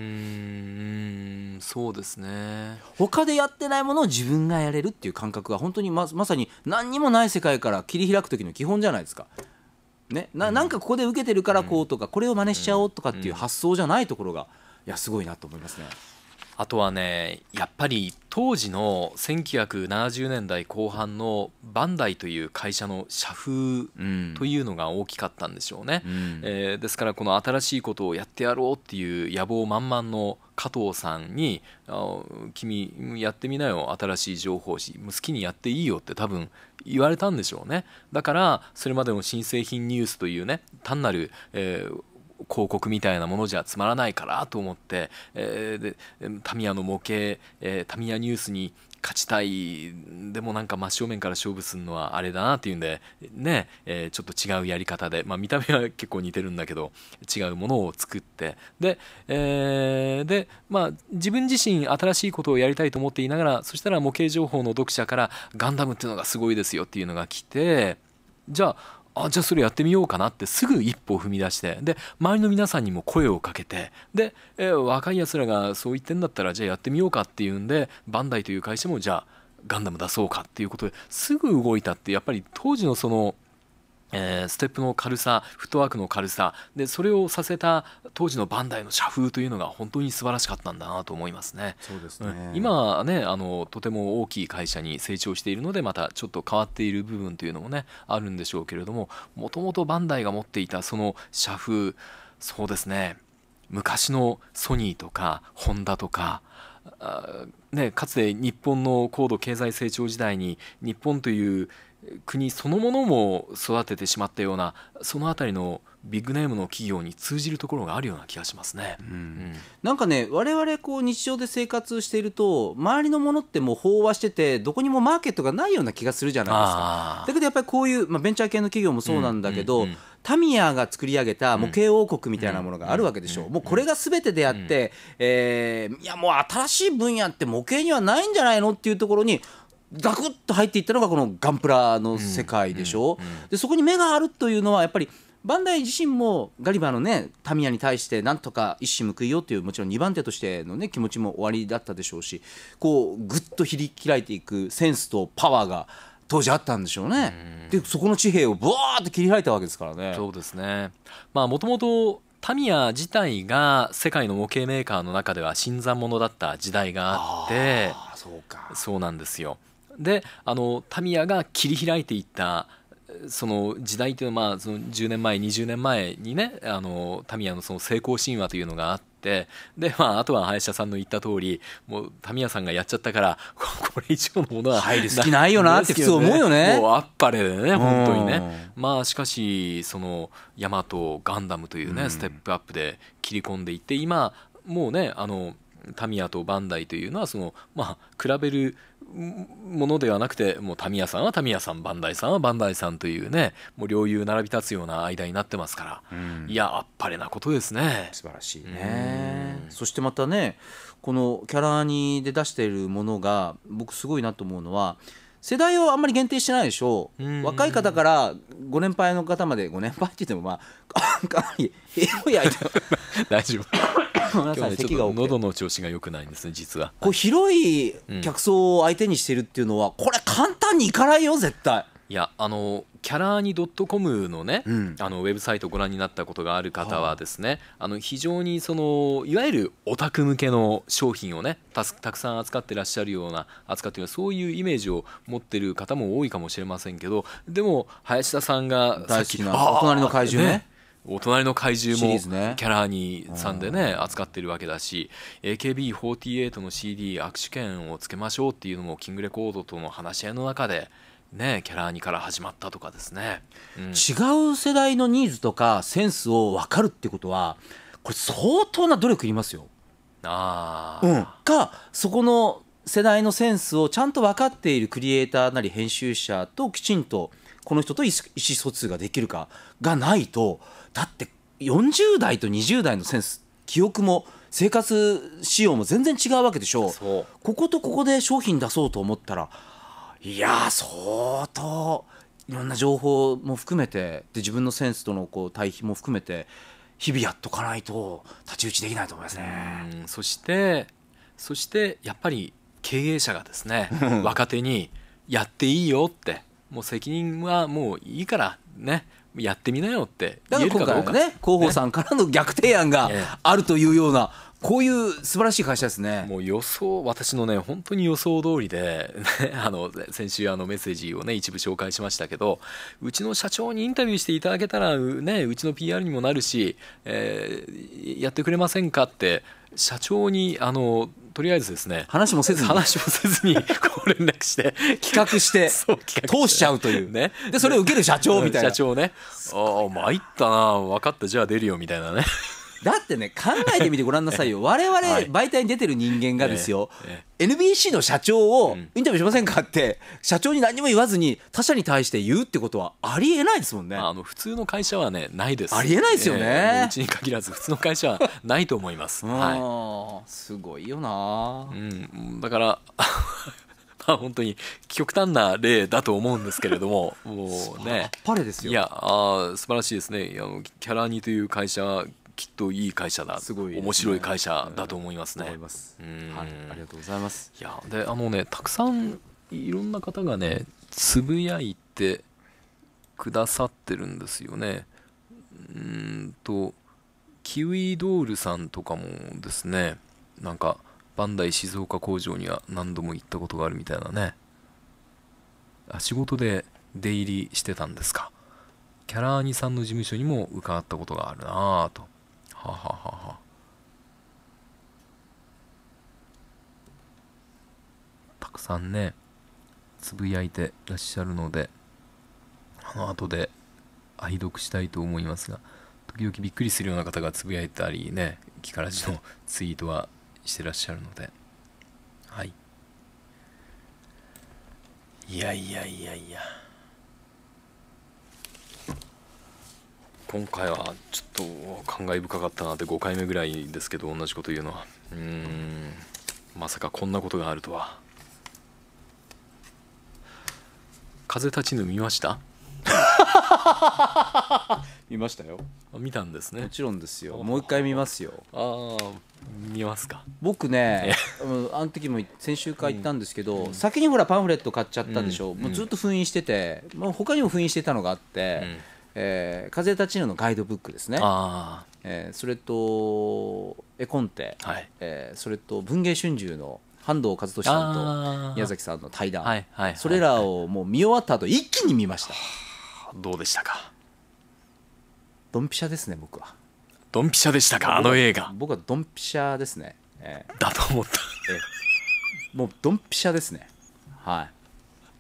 んそうですね。他でやってないものを自分がやれるっていう感覚が本当にままさに何にもない世界から切り開く時の基本じゃないですか。ね、ななんかここで受けてるからこうとか、これを真似しちゃおうとかっていう発想じゃないところがいやすごいなと思いますね。あとはねやっぱり当時の1970年代後半のバンダイという会社の社風というのが大きかったんでしょうね、うん、えー、ですからこの新しいことをやってやろうっていう野望満々の加藤さんにあ「君やってみなよ新しい情報誌好きにやっていいよ」って多分言われたんでしょうねだからそれまでの新製品ニュースというね単なる、えー広告みたいなものじゃつまらないからと思って、えー、でタミヤの模型、えー、タミヤニュースに勝ちたいでもなんか真正面から勝負するのはあれだなっていうんでね、えー、ちょっと違うやり方で、まあ、見た目は結構似てるんだけど違うものを作ってでえー、えでまあ、自分自身新しいことをやりたいと思っていながらそしたら模型情報の読者からガンダムっていうのがすごいですよっていうのが来てじゃああじゃあそれやってみようかなってすぐ一歩踏み出してで周りの皆さんにも声をかけてで、えー、若いやつらがそう言ってんだったらじゃあやってみようかっていうんでバンダイという会社もじゃあガンダム出そうかっていうことですぐ動いたってやっぱり当時のそのえー、ステップの軽さフットワークの軽さでそれをさせた当時のバンダイの社風というのが本当に素晴らしかったんだなと思いますね。そうですね、うん、今ねあのとても大きい会社に成長しているのでまたちょっと変わっている部分というのもねあるんでしょうけれどももともとバンダイが持っていたその社風そうですね昔のソニーとかホンダとか。ね、かつて日本の高度経済成長時代に日本という国そのものも育ててしまったようなその辺りのビッグネームの企業に通じるところがあるような気がしますね、うんうん、なんかね我々こう日常で生活していると周りのものってもう飽和しててどこにもマーケットがないような気がするじゃないですかだけどやっぱりこういう、まあ、ベンチャー系の企業もそうなんだけど、うんうんうんタミヤが作り上げた模型王国みたいなものがあるわけでしょう、うん、もうこれがすべてであって、うん、えー、いやもう新しい分野って模型にはないんじゃないのっていうところに、ガクッと入っていったのがこのガンプラの世界でしょ、でそこに目があるというのはやっぱりバンダイ自身もガリバーのねタミヤに対してなんとか一矢報いようというもちろん2番手としてのね気持ちも終わりだったでしょうしこうぐっと切り開いていくセンスとパワーが当時あったんでしょうね。でそこの地平をぶわーっと切り開いたわけですからね。そうですね。まあもともとタミヤ自体が世界の模型メーカーの中では新参者だった時代があって、そうか。そうなんですよ。であのタミヤが切り開いていったその時代というのは、まあ、その10年前20年前にねあのタミヤのその成功神話というのがあって。でまあ、あとは林田さんの言った通りもうタミヤさんがやっちゃったから [LAUGHS] これ以上のものは入る隙ないよなって普通思うよねもうあっぱれでね本当にね、まあしかしそのヤマトガンダムというねステップアップで切り込んでいって今もうねあのタミヤとバンダイというのはそのまあ比べるものではなくて、もうタミヤさんはタミヤさん、バンダイさんはバンダイさんというね、もう両友並び立つような間になってますから、うん、いや、あっぱれなことですね。素晴らしいね。そしてまたね、このキャラにで出しているものが、僕すごいなと思うのは、世代をあんまり限定してないでしょう、うんうん、若い方からご年配の方までご年配って言ってもまあ [LAUGHS] かなり英いや [LAUGHS] 大丈夫ごめんな喉の調子が良くないんですね実はこう広い客層を相手にしてるっていうのは、これ簡単にいかないよ絶対いやあのキャラーニトコムのね、うん、あのウェブサイトをご覧になったことがある方はですね、はい、あの非常にそのいわゆるオタク向けの商品をねたくさん扱ってらっしゃるような扱っているそういうイメージを持ってる方も多いかもしれませんけどでも林田さんがさっきのお隣の怪獣ねお隣の怪獣もキャラにさんでね扱ってるわけだし AKB48 の CD 握手券をつけましょうっていうのもキングレコードとの話し合いの中でね、キャラにから始まったとかですね、うん、違う世代のニーズとかセンスを分かるってことはこれ相当な努力いりますよ。あうん、かそこの世代のセンスをちゃんと分かっているクリエイターなり編集者ときちんとこの人と意思疎通ができるかがないとだって40代と20代のセンス記憶も生活仕様も全然違うわけでしょこことここで商品出そうと思ったらいや相当いろんな情報も含めてで自分のセンスとのこう対比も含めて日々やっとかないと太刀打ちできないと思いますね。そしてそしてやっぱり経営者がですね [LAUGHS] 若手にやっていいよってもう責任はもういいからねやってみなよって言えるかどうかね広報さんからの逆提案があるというような、こういう素晴らしい会社ですね。もう予想、私のね、本当に予想通りで、ね、あの、先週あのメッセージをね、一部紹介しましたけど、うちの社長にインタビューしていただけたら、ね、うちの PR にもなるし、えー、やってくれませんかって、社長に、あの、とりあえずですね話もせずに話もせずにこう連絡して企画して通しちゃうというねでそれを受ける社長みたいな、社長ねああ参ったな分かったじゃあ出るよみたいなねだってね考えてみてごらんなさいよ [LAUGHS] 我々媒体に出てる人間がですよ、ええ NBC の社長をインタビューしませんかって社長に何も言わずに他社に対して言うってことはありえないですもんねあの普通の会社はねないですありえないですよね、うちに限らず普通の会社はないと思います、[LAUGHS] はい、すごいよな、うん、だから [LAUGHS] まあ、本当に極端な例だと思うんですけれども、もうね、いやあ、素晴らしいですね。あのキャラニという会社きっといい会社だ、すごい、ね、面白い会社だと思いますね。はい、ありがとうございます。いやであのねたくさんいろんな方がねつぶやいてくださってるんですよね。うんとキウイドールさんとかもですねなんかバンダイ静岡工場には何度も行ったことがあるみたいなねあ仕事で出入りしてたんですかキャラーニさんの事務所にも伺ったことがあるなぁとはははたくさんねつぶやいてらっしゃるのであの後で愛読したいと思いますが時々びっくりするような方がつぶやいたりね木からじのツイートはしてらっしゃるのではいいやいやいやいや今回はちょっと感慨深かったなって5回目ぐらいですけど同じこと言うのはうーんまさかこんなことがあるとは風立ちぬ見ました [LAUGHS] 見ましたよ見たんですねもちろんですよもう一回見ますよああ見ますか僕ねあの時も先週から行ったんですけど、うん、先にほらパンフレット買っちゃったでしょ、うん、もうずっと封印してて、うん、もう他にも封印してたのがあって、うんえー、風立ちぬのガイドブックですねあ、えー、それと絵コンテ、はい、えー、それと文藝春秋の半藤和俊さんと宮崎さんの対談、はいはい、それらをもう見終わった後一気に見ましたどうでしたかドンピシャですね僕はドンピシャでしたかあの映画僕はドンピシャですね、えー、だと思った、えー、もうドンピシャですねはい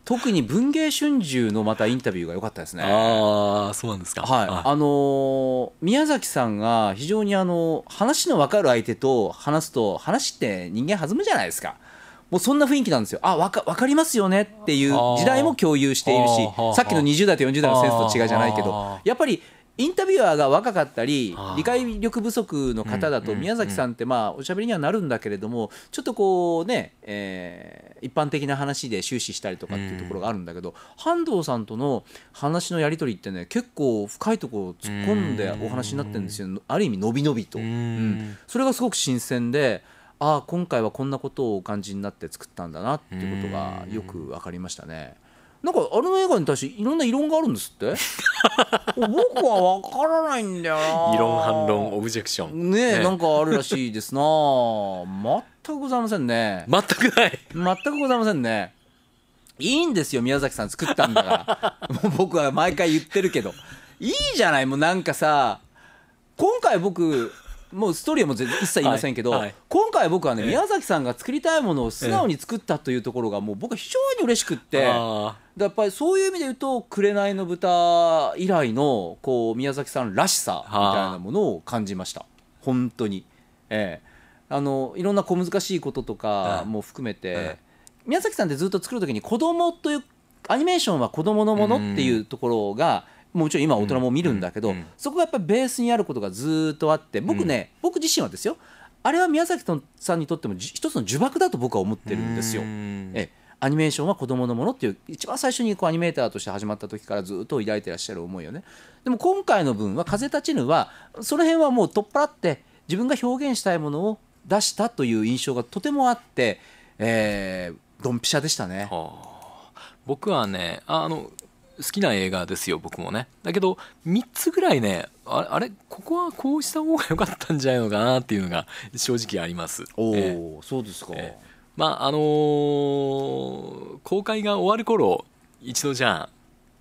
特に文藝春秋のまたインタビューが良かったですね。ああ、そうなんですか。はい。はい、あのー、宮崎さんが非常にあの話の分かる相手と話すと話って人間弾むじゃないですか。もうそんな雰囲気なんですよ。あ、わか、わかりますよねっていう時代も共有しているし、さっきの20代と40代のセンスと違いじゃないけど、やっぱりインタビュアーが若かったり理解力不足の方だと宮崎さんってまあおしゃべりにはなるんだけれどもちょっとこうねえ一般的な話で終始したりとかっていうところがあるんだけど半藤さんとの話のやり取りってね結構深いところ突っ込んでお話になってるんですよある意味のびのびと。うんそれがすごく新鮮でああ今回はこんなことをお感じになって作ったんだなっていうことがよく分かりましたね。なんかあの映画に対していろんな異論があるんですって [LAUGHS] 僕は分からないんだよな異論反論オブジェクションねえ、ね、なんかあるらしいですな全くございませんね全くない全くございませんねいいんですよ宮崎さん作ったんだから [LAUGHS] もう僕は毎回言ってるけどいいじゃないもうなんかさ今回僕もうストーリーも全然一切言いませんけど、はいはい、今回僕はね、宮崎さんが作りたいものを素直に作ったというところがもう僕は非常に嬉しくって、やっぱりそういう意味で言うと「紅の豚」以来のこう宮崎さんらしさみたいなものを感じました本当に、ええー、あのいろんな小難しいこととかも含めて、宮崎さんってずっと作る時に子供というアニメーションは子供のものっていうところが、もちろん今大人も見るんだけど、うんうん、そこがやっぱりベースにあることがずっとあって僕ね、うん、僕自身はですよあれは宮崎さんにとっても一つの呪縛だと僕は思ってるんですよ。えアニメーションは子どものものっていう一番最初にこうアニメーターとして始まった時からずっと抱いてらっしゃる思いよねでも今回の分は「風立ちぬは」はその辺はもう取っ払って自分が表現したいものを出したという印象がとてもあってえー、ドンピシャでしたね。はあ僕はねあの好きな映画ですよ僕もねだけど3つぐらいねあれあれここはこうした方が良かったんじゃないのかなっていうのが正直ありますおお、えー、そうですか、えー、まああのー、公開が終わる頃一度じゃあ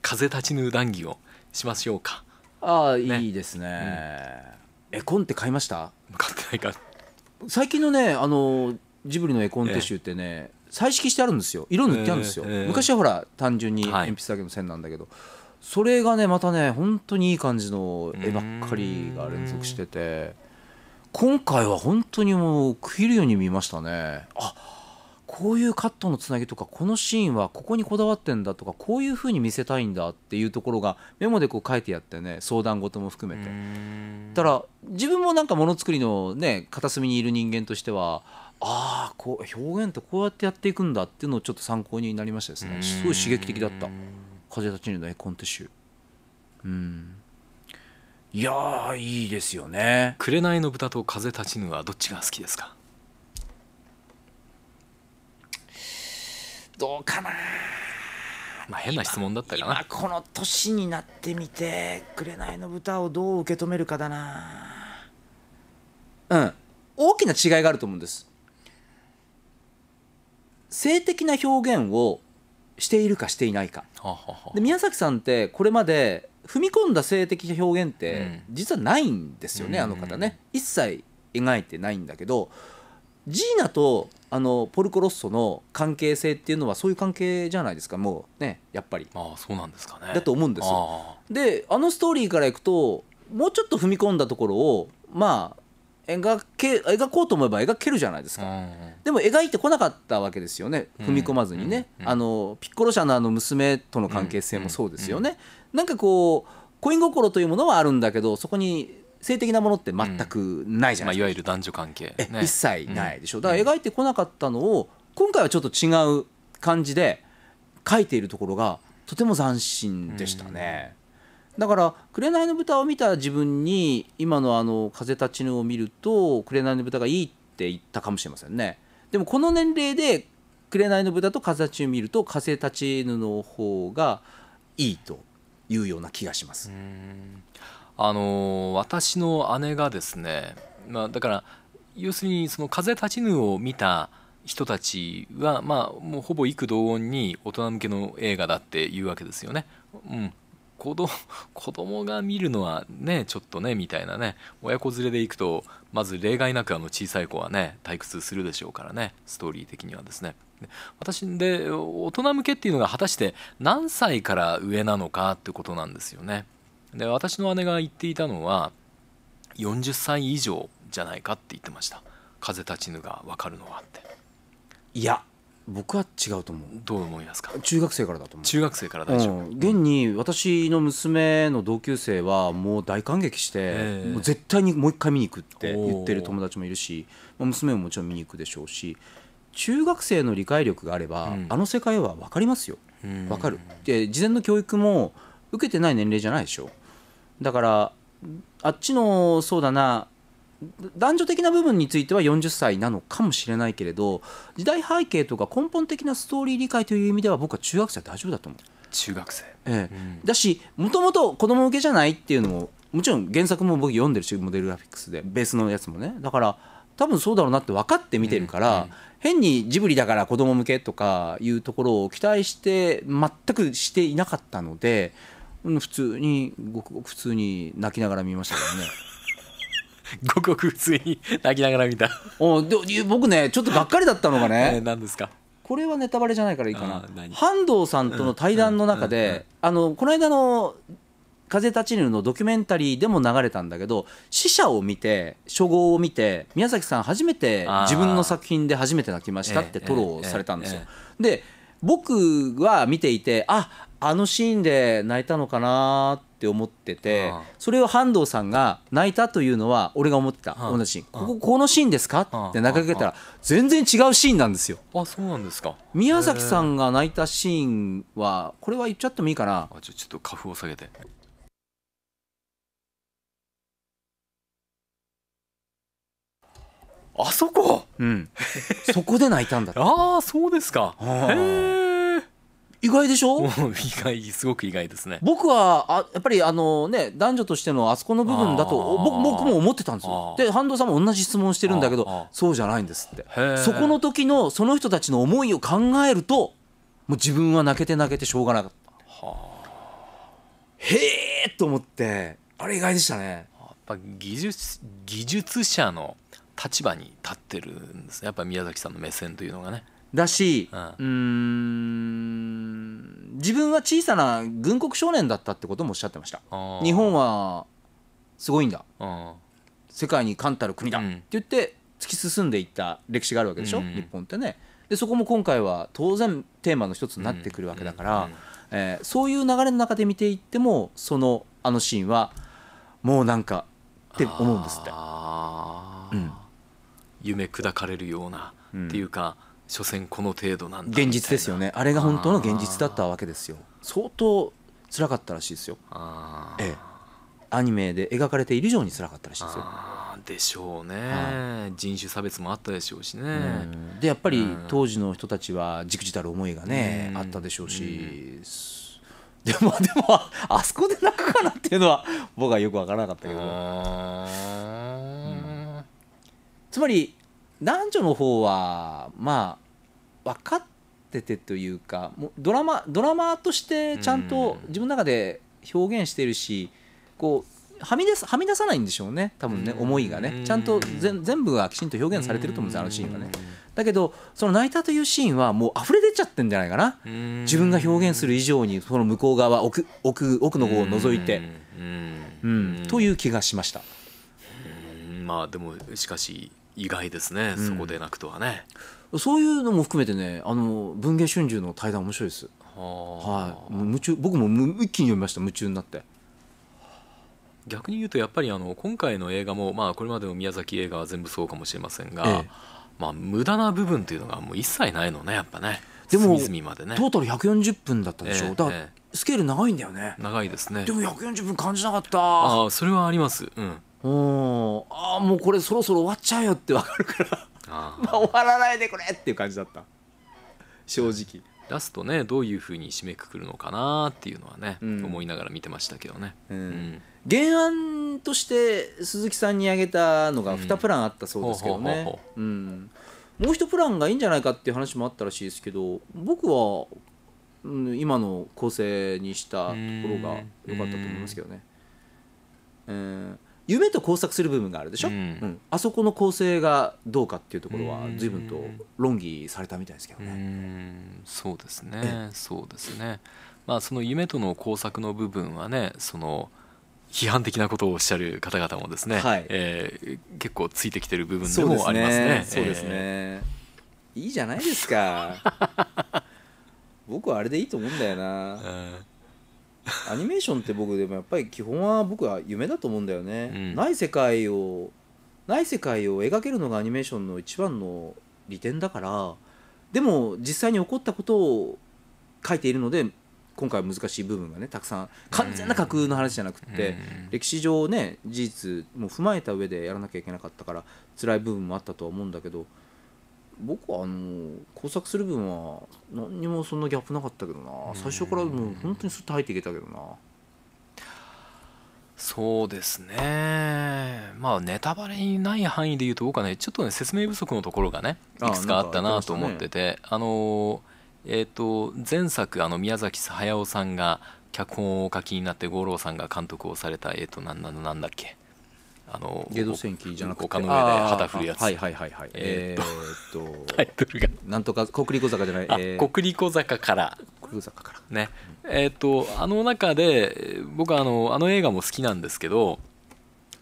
風立ちぬ談義をしましょうかああ、ね、いいですね、うん、絵コンって買いました買ってないか最近のねあのジブリの絵コンテ集ってね、えー彩色してあるんですよ色塗ってあるんですよ、えーえー、昔はほら単純に鉛筆だけの線なんだけど、はい、それがねまたね本当にいい感じの絵ばっかりが連続してて今回は本当にもう食いるように見ましたねあこういうカットのつなぎとかこのシーンはここにこだわってんだとかこういうふうに見せたいんだっていうところがメモでこう書いてやってね相談事も含めてだから自分もなんかものづくりのね片隅にいる人間としてはああこう表現ってこうやってやっていくんだっていうのをちょっと参考になりましたですねすごい刺激的だった「風立ちぬの絵コンテ集」うんいやいいですよね「紅の豚」と「風立ちぬ」はどっちが好きですかどうかなまあ変な質問だったかなこの年になってみて「紅の豚」をどう受け止めるかだなうん大きな違いがあると思うんです性的な表現をしているかしていないかで宮崎さんってこれまで踏み込んだ性的表現って実はないんですよね、うん、あの方ね一切描いてないんだけどジーナとあのポルコ・ロッソの関係性っていうのはそういう関係じゃないですかもうねやっぱりあそうなんですかねだと思うんですよであのストーリーからいくともうちょっと踏み込んだところをまあ描け描こうと思えば描けるじゃないですか、うんうん、でも描いてこなかったわけですよね踏み込まずにね、うんうん、あのピッコロ社のあの娘との関係性もそうですよね、うんうん、なんかこう恋心というものはあるんだけどそこに性的なものって全くないじゃないですか、うんまあ、いわゆる男女関係、ね、一切ないでしょ、うだから描いてこなかったのを今回はちょっと違う感じで描いているところがとても斬新でしたね。うんだから「紅の豚」を見た自分に今のあの「風立ちぬ」を見ると「紅の豚」がいいって言ったかもしれませんねでもこの年齢で「紅の豚」と「風立ちぬ」を見ると「風立ちぬ」の方がいいというような気がしますあの私の姉がですね、まあ、だから要するにその「風立ちぬ」を見た人たちは、まあ、もうほぼ幾同音に大人向けの映画だっていうわけですよね。うん、子 [LAUGHS] 子供が見るのはねちょっとねみたいなね親子連れで行くとまず例外なくあの小さい子はね退屈するでしょうからねストーリー的にはですね私で大人向けっていうのが果たして何歳から上なのかってことなんですよねで私の姉が言っていたのは40歳以上じゃないかって言ってました風立ちぬが分かるのはっていや僕は違うと思うどう思いますか中学生からだと思う中学生から大丈夫、うん、現に私の娘の同級生はもう大感激して、もう絶対にもう一回見に行くって言ってる友達もいるし、娘ももちろん見に行くでしょうし中学生の理解力があれば、うん、あの世界は分かりますよ、う分かるで事前の教育も受けてない年齢じゃないでしょだからあっちのそうだな男女的な部分については40歳なのかもしれないけれど時代背景とか根本的なストーリー理解という意味では僕は中学生は大丈夫だと思う。中学生、ええ、うん、だしもともと子供向けじゃないっていうのももちろん原作も僕読んでるしモデルグラフィックスでベースのやつもねだから多分そうだろうなって分かって見てるから、うんうん、変にジブリだから子供向けとかいうところを期待して全くしていなかったので、うん、普通にごくごく普通に泣きながら見ましたからね。ごく普通に泣きながら見たおで僕ねちょっとがっかりだったのがね [LAUGHS] 何ですかこれはネタバレじゃないからいいかな半藤さんとの対談の中で、あのこの間の「風立ちぬ」のドキュメンタリーでも流れたんだけど死者を見て初号を見て宮崎さん初めて自分の作品で初めて泣きましたってローされたんですよ。で僕は見ていてああのシーンで泣いたのかなってって思っててそれを半藤さんが泣いたというのは俺が思ってた同じシーンこここのシーンですかって投げかけたら全然違うシーンなんですよあそうなんですか宮崎さんが泣いたシーンはこれは言っちゃってもいいかなちょちょっと花粉を下げてあそこ、うん、[LAUGHS] そこで泣いたんだああそうですかへえ意外でしょ [LAUGHS] 意外すごく意外ですね僕はあやっぱりあのね男女としてのあそこの部分だと僕僕も思ってたんですよで半藤さんも同じ質問してるんだけどそうじゃないんですってそこの時のその人たちの思いを考えるともう自分は泣けて泣けてしょうがなかったへえと思ってあれ意外でしたねやっぱ技術技術者の立場に立ってるんですねやっぱ宮崎さんの目線というのがねだし、うん、自分は小さな軍国少年だったってこともおっしゃってました。日本はすごいんだ。世界に冠たる国だ、って言って突き進んでいった歴史があるわけでしょ、うん日本ってね。でそこも今回は当然テーマの一つになってくるわけだから、えー、そういう流れの中で見ていってもそのあのシーンはもうなんかって思うんですって。うん、夢砕かれるような、っていうか。所詮この程度なんだ現実ですよねあれが本当の現実だったわけですよ相当辛かったらしいですよええアニメで描かれている以上に辛かったらしいですよでしょうね、はい、人種差別もあったでしょうしね、うん、でやっぱり当時の人たちはじくじたる思いがね、うん、あったでしょうし、うん、[LAUGHS] でもでもあそこで泣くかなっていうのは僕はよく分からなかったけど、つまり男女の方はまあ分かっててというかもうドラマドラマとしてちゃんと自分の中で表現してるしこうはみ出すはみ出さないんでしょうね多分ね思いがねちゃんと全部がきちんと表現されてると思うんですよあのシーンはね。だけどその泣いたというシーンはもう溢れ出ちゃってんじゃないかな自分が表現する以上にその向こう側奥奥奥の方を覗いてうんという気がしました。まあでもしかし意外ですね、うん、そこでなくとはねそういうのも含めてねあの文藝春秋の対談面白いですはい、夢中僕も一気に読みました夢中になって逆に言うとやっぱりあの今回の映画も、まあ、これまでの宮崎映画は全部そうかもしれませんが、ええ、まあ、無駄な部分というのがもう一切ないのねやっぱねでも、ね、トータル140分だったでしょ、え、だからスケール長いんだよね長いですねでも140分感じなかったああそれはありますうんうんああもうこれそろそろ終わっちゃうよって分かるからあ [LAUGHS] まあ終わらないでくれっていう感じだった正直ラストねどういうふうに締めくくるのかなっていうのはね、うん、思いながら見てましたけどね、うん、うん、原案として鈴木さんに挙げたのが2プランあったそうですけどねもう一プランがいいんじゃないかっていう話もあったらしいですけど僕は、うん、今の構成にしたところが良かったと思いますけどねうん、えー夢と交錯する部分があるでしょ、うんうん、あそこの構成がどうかっていうところは随分と論議されたみたいですけどね。うそうですねそうですね、まあ、その夢との交錯の部分はねその批判的なことをおっしゃる方々もですね、はい、えー、結構ついてきてる部分でもありますね。そうですね、いいじゃないですか [LAUGHS] 僕はあれでいいと思うんだよな。アニメーションって僕でもやっぱり基本は僕は夢だと思うんだよね、うん、ない世界をない世界を描けるのがアニメーションの一番の利点だからでも実際に起こったことを書いているので今回は難しい部分がねたくさん完全な架空の話じゃなくて、歴史上ね事実も踏まえた上でやらなきゃいけなかったから辛い部分もあったとは思うんだけど僕はあの工作する分は何にもそんなギャップなかったけどな最初からもう本当にスッと入っていけたけどなそうですねまあネタバレにない範囲で言うと僕はねちょっとね説明不足のところがねいくつかあったなと思っててあ、ね、あのえっ、ー、と前作あの宮崎駿さんが脚本をお書きになって五郎さんが監督をされたえっ、ー、と何なんだっけあのゲド戦記じゃなくて丘の上で旗振るやつはいはいはいはいえー、っとタイトルがなんとか国立坂じゃない、えー、国立坂から国立坂からね、えー、っとあの中で僕あのあの映画も好きなんですけど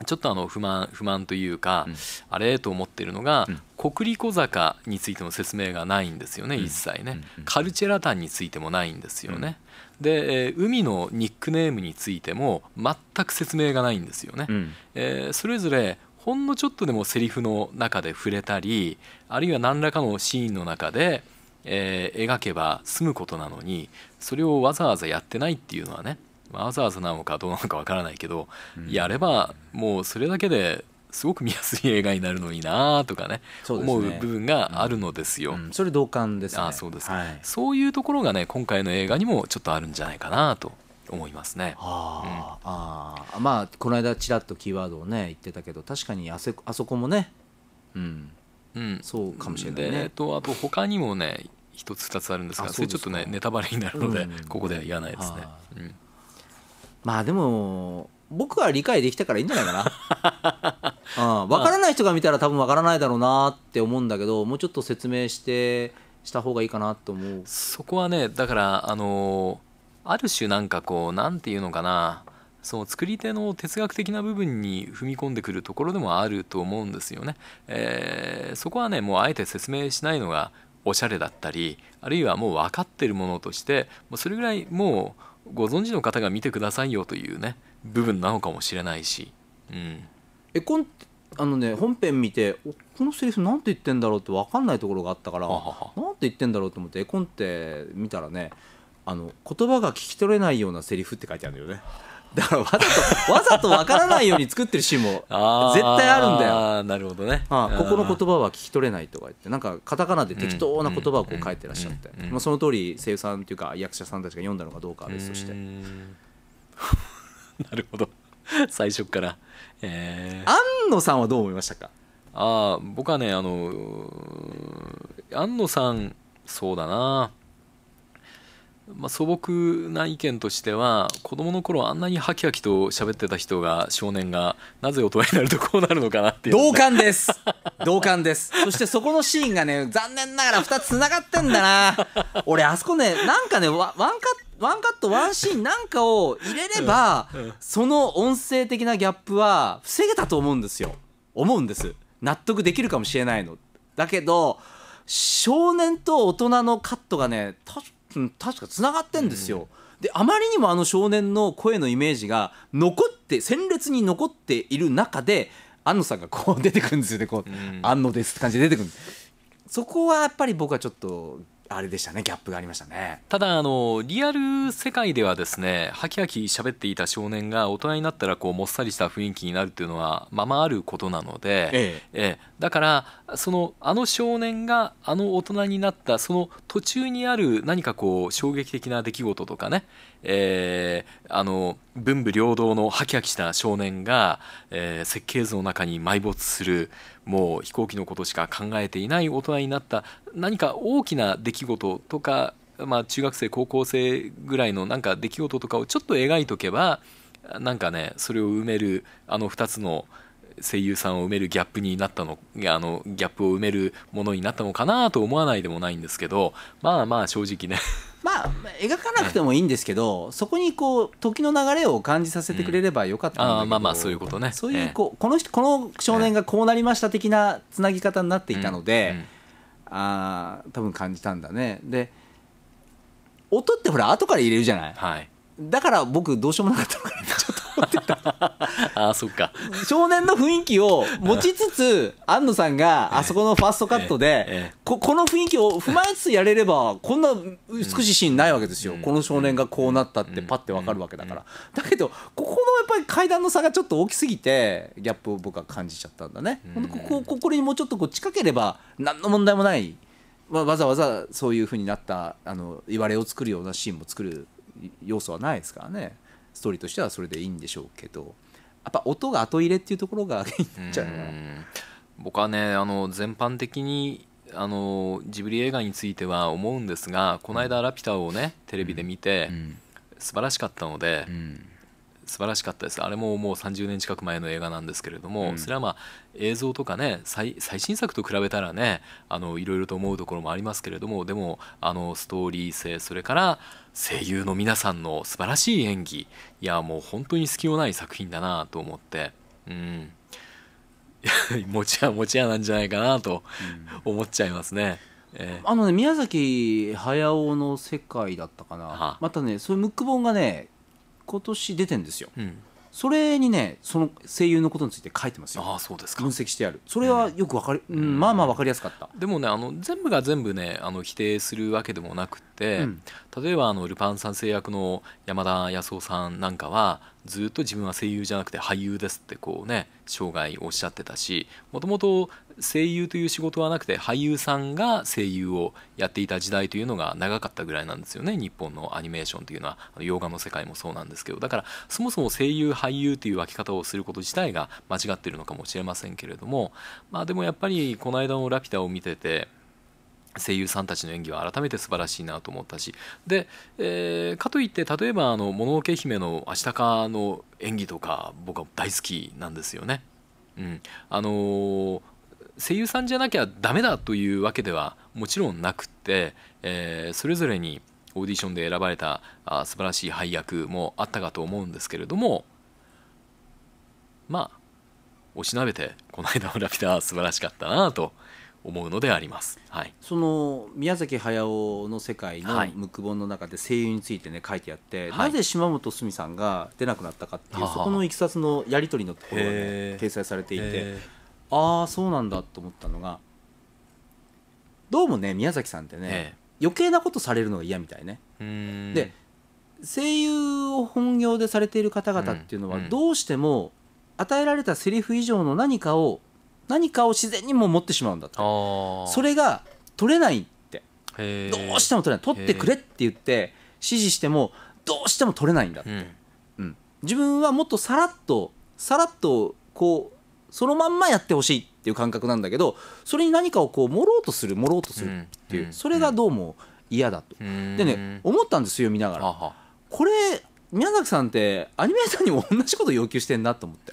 ちょっとあの不満不満というか、うん、あれと思っているのが、うん、国立坂についての説明がないんですよね、一切ね、カルチェラタンについてもないんですよね、で、えー、海のニックネームについても全く説明がないんですよね、うん、えー、それぞれほんのちょっとでもセリフの中で触れたりあるいは何らかのシーンの中で、えー、描けば済むことなのにそれをわざわざやってないっていうのはねわざわざなのかどうなのかわからないけど、うん、やればもうそれだけですごく見やすい映画になるのになとかね、ね、思う部分があるのですよ、うんうん、それ同感です、ね、あそうです、はい、そういうところがね今回の映画にもちょっとあるんじゃないかなと思いますね、あうん、あまあこの間ちらっとキーワードをね言ってたけど確かにあせあそこもねうんうん、そうかもしれないね。とあと他にもね一つ二つあるんですがそれちょっとねネタバレになるので、ここでは言わないですね。うんまあでも僕は理解できたからいいんじゃないかな、[LAUGHS] うん、分からない人が見たら多分分からないだろうなって思うんだけどもうちょっと説明してした方がいいかなと思うそこはねだからあのある種なんかこうなんていうのかなその作り手の哲学的な部分に踏み込んでくるところでもあると思うんですよね。えー、そこはねもうあえて説明しないのがおしゃれだったりあるいはもう分かってるものとしてもうそれぐらいもうご存知の方が見てくださいよというね部分なのかもしれないし、うん、えこんあのね本編見てこのセリフなんて言ってんだろうって分かんないところがあったからなんて言ってんだろうと思って絵コンて見たらねあの言葉が聞き取れないようなセリフって書いてあるんだよねだからわざと、わざとわからないように作ってるシーンも絶対あるんだよ。あなるほどね。ああここの言葉は聞き取れないとか言って、なんかカタカナで適当な言葉をこう書いてらっしゃって、まあ、その通り声優さんというか役者さんたちが読んだのかどうかは別として。[LAUGHS] なるほど。最初から。え安野さんはどう思いましたかあ僕はね、あの、安野さん、そうだな。まあ、素朴な意見としては子供の頃あんなにハキハキと喋ってた人が少年がなぜ大人になるとこうなるのかなっていう同感です [LAUGHS] 同感ですそしてそこのシーンがね残念ながら2つつながってんだな俺あそこねなんかねワンカットワンカットワンシーンなんかを入れれば、うんうん、その音声的なギャップは防げたと思うんですよ思うんです納得できるかもしれないのだけど少年と大人のカットがね確かつながってんですよ。であまりにもあの少年の声のイメージが残って鮮烈に残っている中で安野さんがこう出てくるんですよねこう、安野ですって感じで出てくるそこはやっぱり僕はちょっとあれでしたねギャップがありましたねただあのリアル世界ではですねハキハキ喋っていた少年が大人になったらこうもっさりした雰囲気になるっていうのはままあることなので、ええええ、だからそのあの少年があの大人になったその途中にある何かこう衝撃的な出来事とかね、えー、あの文武両道のハキハキした少年が、えー、設計図の中に埋没するもう飛行機のことしか考えていない大人になった何か大きな出来事とか、まあ、中学生高校生ぐらいのなんか出来事とかをちょっと描いとけばなんかねそれを埋めるあの2つの声優さんを埋めるギャップになったのあのギャップを埋めるものになったのかなと思わないでもないんですけどまあまあ正直ねまあ、描かなくてもいいんですけど、うん、そこにこう時の流れを感じさせてくれればよかったんだけど、うん、まあまあそういうことねそういうこう、えこの人この少年がこうなりました的なつなぎ方になっていたので、うん、あ多分感じたんだねで音ってほら後から入れるじゃない、はい、だから僕どうしようもなかったのかなちょっとってた [LAUGHS] あそっか少年の雰囲気を持ちつつ安野さんがあそこのファーストカットでこの雰囲気を踏まえつつやれればこんな美しいシーンないわけですよ、この少年がこうなったってパッてわかるわけだから、だけどここのやっぱり階段の差がちょっと大きすぎてギャップを僕は感じちゃったんだね、ここここにもうちょっとこう近ければ何の問題もないわざわざそういうふうになったあの言われを作るようなシーンも作る要素はないですからね。ストーリーとしてはそれでいいんでしょうけどやっぱ音が後入れっていうところがちゃう僕はねあの全般的にあのジブリ映画については思うんですがこの間「ラピュタ」をねテレビで見て、うん、素晴らしかったので、うん素晴らしかったですあれももう30年近く前の映画なんですけれども、うん、それはまあ映像とかね最新作と比べたらねあのいろいろと思うところもありますけれどもでもあのストーリー性それから声優の皆さんの素晴らしい演技いやもう本当に隙のない作品だなと思ってうん [LAUGHS] 持ち屋持ち屋なんじゃないかなと思っちゃいますね。えー、あのね宮崎駿の世界だったかな、またねそういうムック本がね今年出てんですよ、うん、それにねその声優のことについて書いてますよあそうですか分析してあるそれはよくわかり、うん、まあまあわかりやすかったでもねあの全部が全部ねあの否定するわけでもなくて、うん、例えばあのルパン三世役の山田康夫さんなんかはずっと自分は声優じゃなくて俳優ですってこうね生涯おっしゃってたしもともと声優という仕事はなくて俳優さんが声優をやっていた時代というのが長かったぐらいなんですよね日本のアニメーションというのは洋画の世界もそうなんですけどだからそもそも声優俳優という分け方をすること自体が間違ってるのかもしれませんけれどもまあでもやっぱりこの間の「ラピュタ」を見てて声優さんたちの演技は改めて素晴らしいなと思ったしで、えー、かといって例えばあの「物のけ姫」の「アシタカの演技とか僕は大好きなんですよね。うん、あのー、声優さんじゃなきゃダメだというわけではもちろんなくって、えー、それぞれにオーディションで選ばれたあ素晴らしい配役もあったかと思うんですけれどもまあおしなべてこの間の「ラピュタ」は素晴らしかったなと思うのであります、はい、その宮崎駿の世界のムク本の中で声優についてね書いてあって、はい、なぜ島本澄さんが出なくなったかっていう、そこのいきさつのやり取りのところが、ね、掲載されていてああそうなんだと思ったのがどうもね宮崎さんってね余計なことされるのが嫌みたいね。で声優を本業でされている方々っていうのはどうしても与えられたセリフ以上の何かを何かを自然にも持ってしまうんだってそれが取れないってどうしても取れない取ってくれって言って指示してもどうしても取れないんだって、うん、うん、自分はもっとさらっとさらっとこうそのまんまやってほしいっていう感覚なんだけどそれに何かをこう盛ろうとする盛ろうとするっていう、うん、それがどうも嫌だと、うん、でね思ったんですよ見ながらこれ宮崎さんってアニメーターにも同じこと要求してんなと思って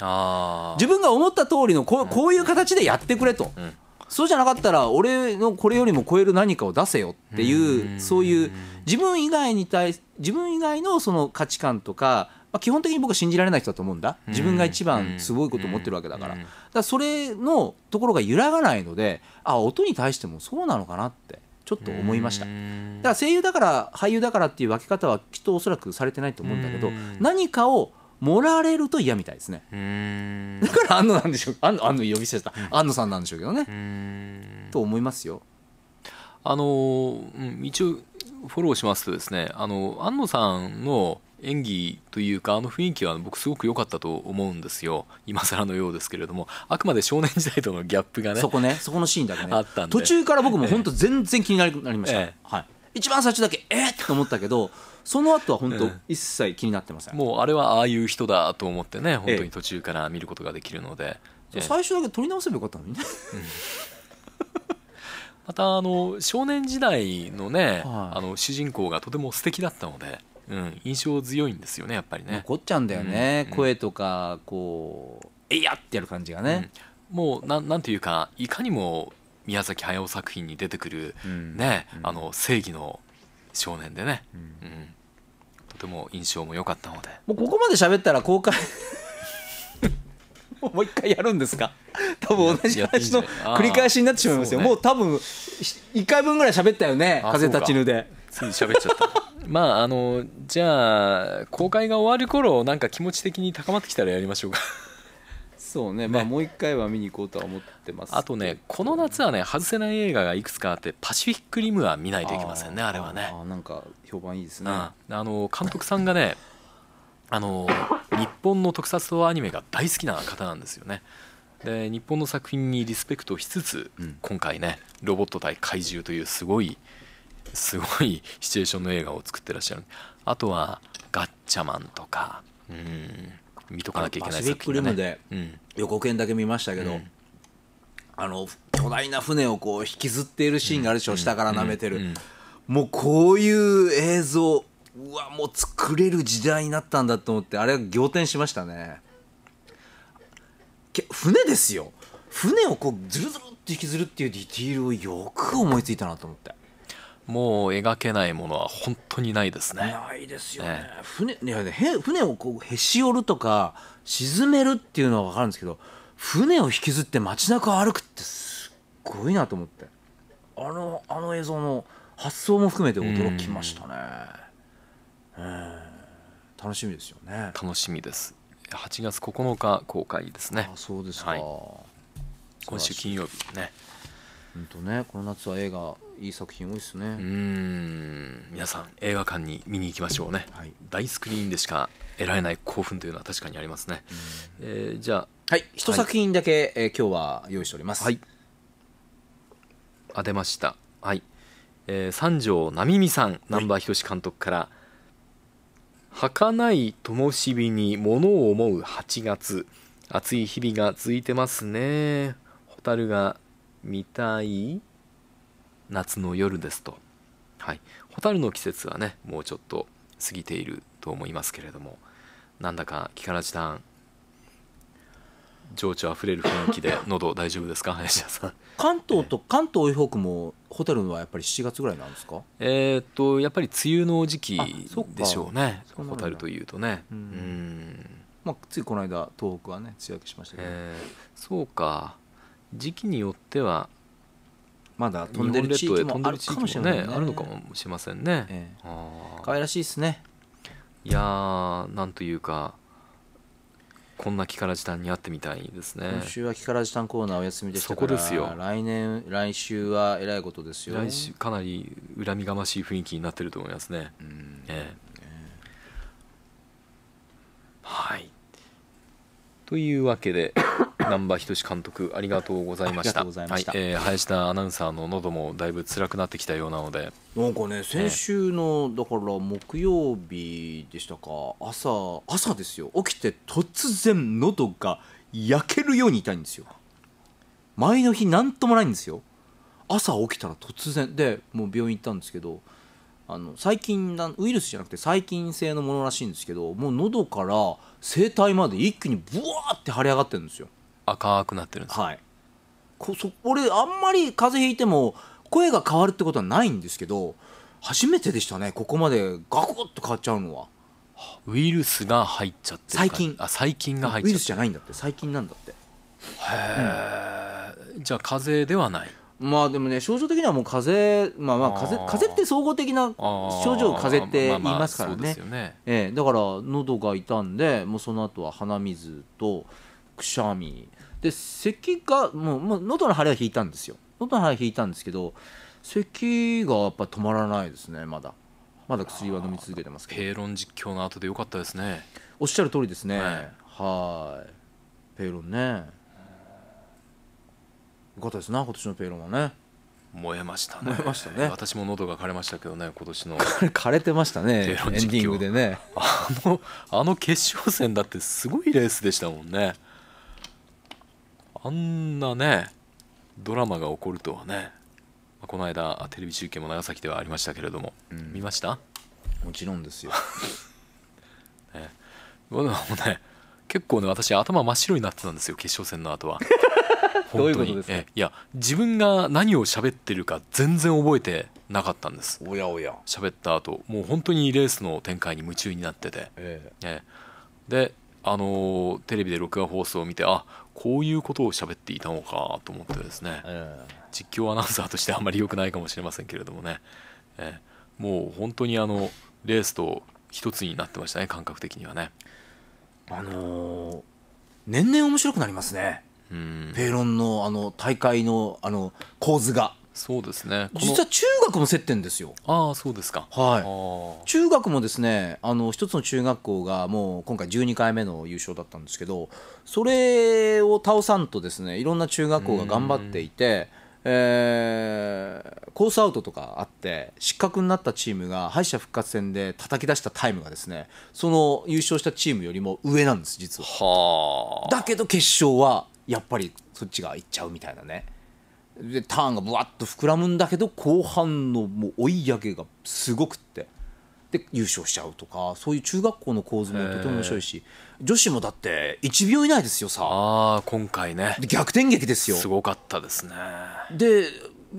自分が思った通りのこうこういう形でやってくれと、うん、そうじゃなかったら俺のこれよりも超える何かを出せよっていうそういう自分以外に対自分以外のその価値観とか、まあ、基本的に僕は信じられない人だと思うんだ自分が一番すごいことを持ってるわけだからだからそれのところが揺らがないのであ音に対してもそうなのかなって。ちょっと思いましただから声優だから俳優だからっていう分け方はきっとおそらくされてないと思うんだけど何かをもられると嫌みたいですねだから安野なんでしょう安野安野呼び捨てた安野さんなんでしょうけどねと思いますよあの一応フォローしますとですねあの安野さんの演技というかあの雰囲気は僕すごく良かったと思うんですよ今更のようですけれどもあくまで少年時代とのギャップがねそこねそこのシーンだけねあったんで途中から僕も本当全然気になりました、ええ、はい、一番最初だけえっと思ったけどその後は本当一切気になってません、もうあれはああいう人だと思ってね本当に途中から見ることができるので、え、最初だけ撮り直せばよかったのにね、[LAUGHS] またあの少年時代のね、はい、あの主人公がとても素敵だったのでうん、印象強いんですよねやっぱりね残っちゃうんだよね、うん、声とかこう「えいや!」ってやる感じがね、うん、もうななんていうかいかにも宮崎駿作品に出てくる、ね、あの正義の少年でね、うんとても印象も良かったのでもうここまで喋ったら公開 [LAUGHS] もう一回やるんですか [LAUGHS] 多分同じ話の繰り返しになってしまいますよ、ね、もう多分1回分ぐらい喋ったよね「風立ちぬ」で。つい喋っちゃった [LAUGHS] まああのじゃあ公開が終わる頃なんか気持ち的に高まってきたらやりましょうかそうねまあもう一回は見に行こうとは思ってますあとねこの夏はね外せない映画がいくつかあってパシフィック・リムは見ないといけませんねあれはねあなんか評判いいですね、うん、あの監督さんがねあの日本の特撮アニメが大好きな方なんですよねで日本の作品にリスペクトしつつ、うん、今回ねロボット対怪獣というすごいすごい [LAUGHS] シチュエーションの映画を作ってらっしゃるあとはガッチャマンとかうん見とかなきゃいけない作品、ね、パシックで予告編だけ見ましたけど、うん、あの巨大な船をこう引きずっているシーンがあるでしょ、うん、下から舐めてる、うん、もうこういう映像うわもう作れる時代になったんだと思ってあれは仰天しましたね船ですよ船をこうずるずるって引きずるっていうディティールをよく思いついたなと思ってもう描けないものは本当にないですね。ないですよね。ね船ね船をこうへし折るとか沈めるっていうのは分かるんですけど船を引きずって街中を歩くってすっごいなと思ってあのあの映像の発想も含めて驚きましたね。楽しみですよね。楽しみです。8月9日公開ですね。あそうですか、はい、今週金曜日ね。うんとねこの夏は映画いい作品多いですねうん皆さん映画館に見に行きましょうね、はい、大スクリーンでしか得られない興奮というのは確かにありますね、うえー、じゃあはい一作品だけ、はい、えー、今日は用意しておりますはいあ出ましたはい、えー、三条な美みさん南波宏監督から、はい儚い灯火に物を思う8月暑い日々が続いてますね蛍が見たい夏の夜ですと。はい。蛍の季節はね、もうちょっと過ぎていると思いますけれども、なんだか木から時短、情緒あふれる雰囲気で [LAUGHS] 喉大丈夫ですか林田さん関東と関東以北もホテルはやっぱり7月ぐらいなんですかえっとやっぱり梅雨の時期でしょうねホテルというとねうんまあついこの間東北はね梅雨明けしましたけど、えー、そうか時期によってはまだ飛んでる地域もあるかもしれないね、ね、あるのかもしれませんね、え、可愛らしいですねいやーなんというかこんな木から時短に会ってみたいですね今週は木から時短コーナーお休みでしたからそこですよ来年来週はえらいことですよ来週かなり恨みがましい雰囲気になってると思いますね、えはいというわけで南波仁監督ありがとうございましたえ林田アナウンサーの喉もだいぶ辛くなってきたようなのでなんかね先週の、だから木曜日でしたか朝朝ですよ起きて突然喉が焼けるように痛いんですよ前の日何ともないんですよ朝起きたら突然でもう病院行ったんですけどあの細菌なウイルスじゃなくて細菌性のものらしいんですけどもう喉から声帯まで一気にブワーって腫れ上がってるんですよ赤くなってるんですはいこそ俺あんまり風邪ひいても声が変わるってことはないんですけど初めてでしたねここまでガコッと変わっちゃうのはウイルスが入っちゃってる近、あ最近が入っちゃってウイルスじゃないんだって最近なんだってへえ、うん、じゃあ風邪ではないまあでもね症状的にはもう風邪まあまあ風邪風邪って総合的な症状風邪って言いますからねええ、だから喉が痛んでもうその後は鼻水とくしゃみで咳がもうもう喉の腫れは引いたんですよ喉の腫れは引いたんですけど咳がやっぱ止まらないですねまだまだ薬は飲み続けてますけどペーロン実況の後でよかったですねおっしゃる通りですねはいペーロンねよかったですな今年のペーロンはね燃えましたね燃えましたね私も喉が枯れましたけどね今年の [LAUGHS] 枯れてましたねエンディングでねあのあの決勝戦だってすごいレースでしたもんねあんなねドラマが起こるとはねこの間テレビ中継も長崎ではありましたけれども、うん、見ましたもちろんですよ、[LAUGHS] ね、もうね結構ね私頭真っ白になってたんですよ決勝戦の後は [LAUGHS] どういうことですかいや自分が何を喋ってるか全然覚えてなかったんですおやおや喋った後もう本当にレースの展開に夢中になってて、えであのー、テレビで録画放送を見てあこういうことを喋っていたのかと思ってですね、実況アナウンサーとしてあんまり良くないかもしれませんけれどもね、えー、もう本当にあのレースと一つになってましたね感覚的にはね。あのー、年々面白くなりますね。ペーロンのあの大会のあの構図がそうですね実は中学も接点ですよああそうですかはい中学もですねあの一つの中学校がもう今回12回目の優勝だったんですけどそれを倒さんとですねいろんな中学校が頑張っていてえー、コースアウトとかあって失格になったチームが敗者復活戦で叩き出したタイムがですねその優勝したチームよりも上なんです実ははだけど決勝はやっぱりそっちがいっちゃうみたいなねでターンがぶわっと膨らむんだけど後半のもう追い上げがすごくってで優勝しちゃうとかそういう中学校の構図もとても面白いし女子もだって1秒以内ですよさあ今回ね逆転劇ですよすごかったですねで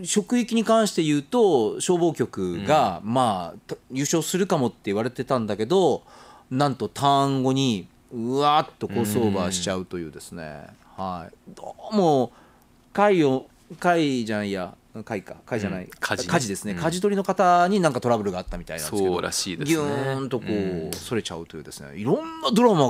職域に関して言うと消防局が、うん、まあ優勝するかもって言われてたんだけどなんとターン後にうわっとコースオーバーしちゃうというですね、うん、はいどうも回を会じゃんや会か会じゃない、うん、事ですね、うん、取りの方になんかトラブルがあったみたいなんですけどらしいです、ね、ギューンとこうそれちゃうというですね、うん、いろんなドラマが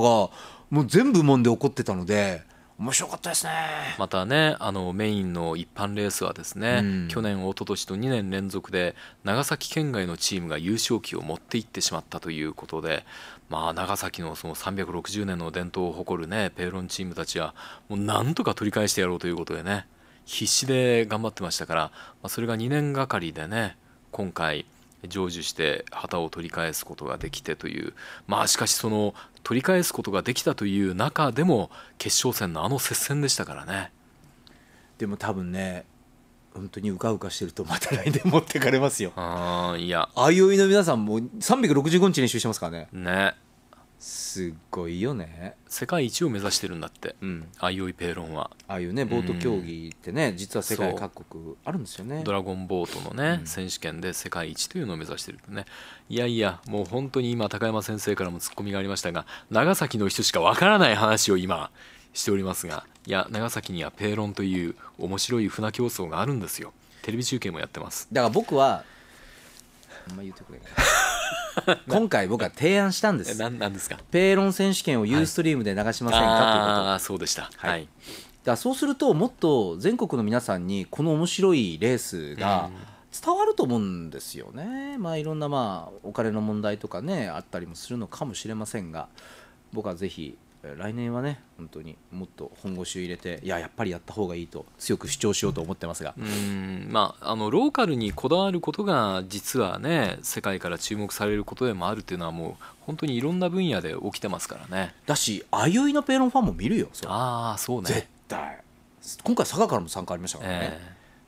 もう全部もんで起こってたので面白かったですねまたねあのメインの一般レースはですね、うん、去年一昨年と2年連続で長崎県外のチームが優勝旗を持っていってしまったということで、まあ、長崎のその360年の伝統を誇るねペーロンチームたちはもうなんとか取り返してやろうということでね。必死で頑張ってましたから、まあ、それが2年がかりでね今回成就して旗を取り返すことができてというまあしかしその取り返すことができたという中でも決勝戦のあの接戦でしたからねでも多分ね本当にうかうかしてるとまた来年持ってかれますよああいやあいおいの皆さんも365日練習してますからねねすごいよね世界一を目指してるんだって、うん i o ペーロンは。ああいうねボート競技ってね、実は世界各国あるんですよねドラゴンボートのね、うん選手権で世界一というのを目指してるとねいやいやもう本当に今高山先生からもツッコミがありましたが長崎の人しかわからない話を今しておりますがいや長崎にはペーロンという面白い船競争があるんですよテレビ中継もやってますだから僕はあんま言ってくれない [LAUGHS] 今回僕は提案したんです何なんですかペーロン選手権をユーストリームで流しませんか、はい、ということあそうでした、はい、はい、だそうするともっと全国の皆さんにこの面白いレースが伝わると思うんですよね、まあ、いろんなまあお金の問題とかねあったりもするのかもしれませんが僕はぜひ来年はね本当にもっと本腰を入れていややっぱりやった方がいいと強く主張しようと思ってますがうんまああのローカルにこだわることが実はね世界から注目されることでもあるっていうのはもう本当にいろんな分野で起きてますからねだしあゆいのペーロンファンも見るよああそうね絶対今回佐賀からも参加ありましたからね、え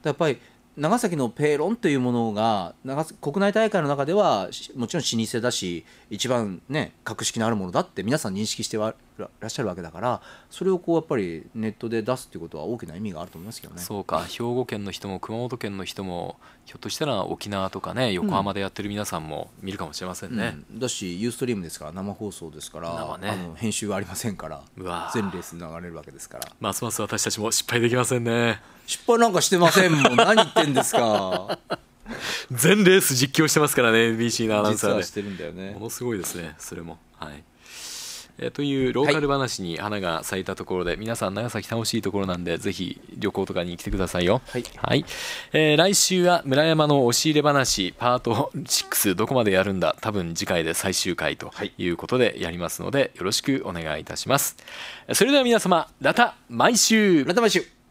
ー、やっぱり長崎のペーロンというものが国内大会の中ではもちろん老舗だし一番ね格式のあるものだって皆さん認識してはらっしゃるわけだからそれをこうやっぱりネットで出すっていうことは大きな意味があると思いますけどねそうか兵庫県の人も熊本県の人もひょっとしたら沖縄とかね横浜でやってる皆さんも見るかもしれませんね、うんうん、だしユーストリームですから生放送ですから、ね、あの編集はありませんから全レース流れるわけですからますます私たちも失敗できませんね失敗なんかしてませんもん [LAUGHS] 何言ってんですか全レース実況してますからね NBC のアナウンサーで実はしてるんだよねものすごいですねそれもはいえー、というローカル話に花が咲いたところで、はい、皆さん長崎楽しいところなんでぜひ旅行とかに来てくださいよはい、はい、えー、来週は村山の押し入れ話パート6どこまでやるんだ多分次回で最終回ということでやりますので、よろしくお願いいたしますそれでは皆様また毎週また毎週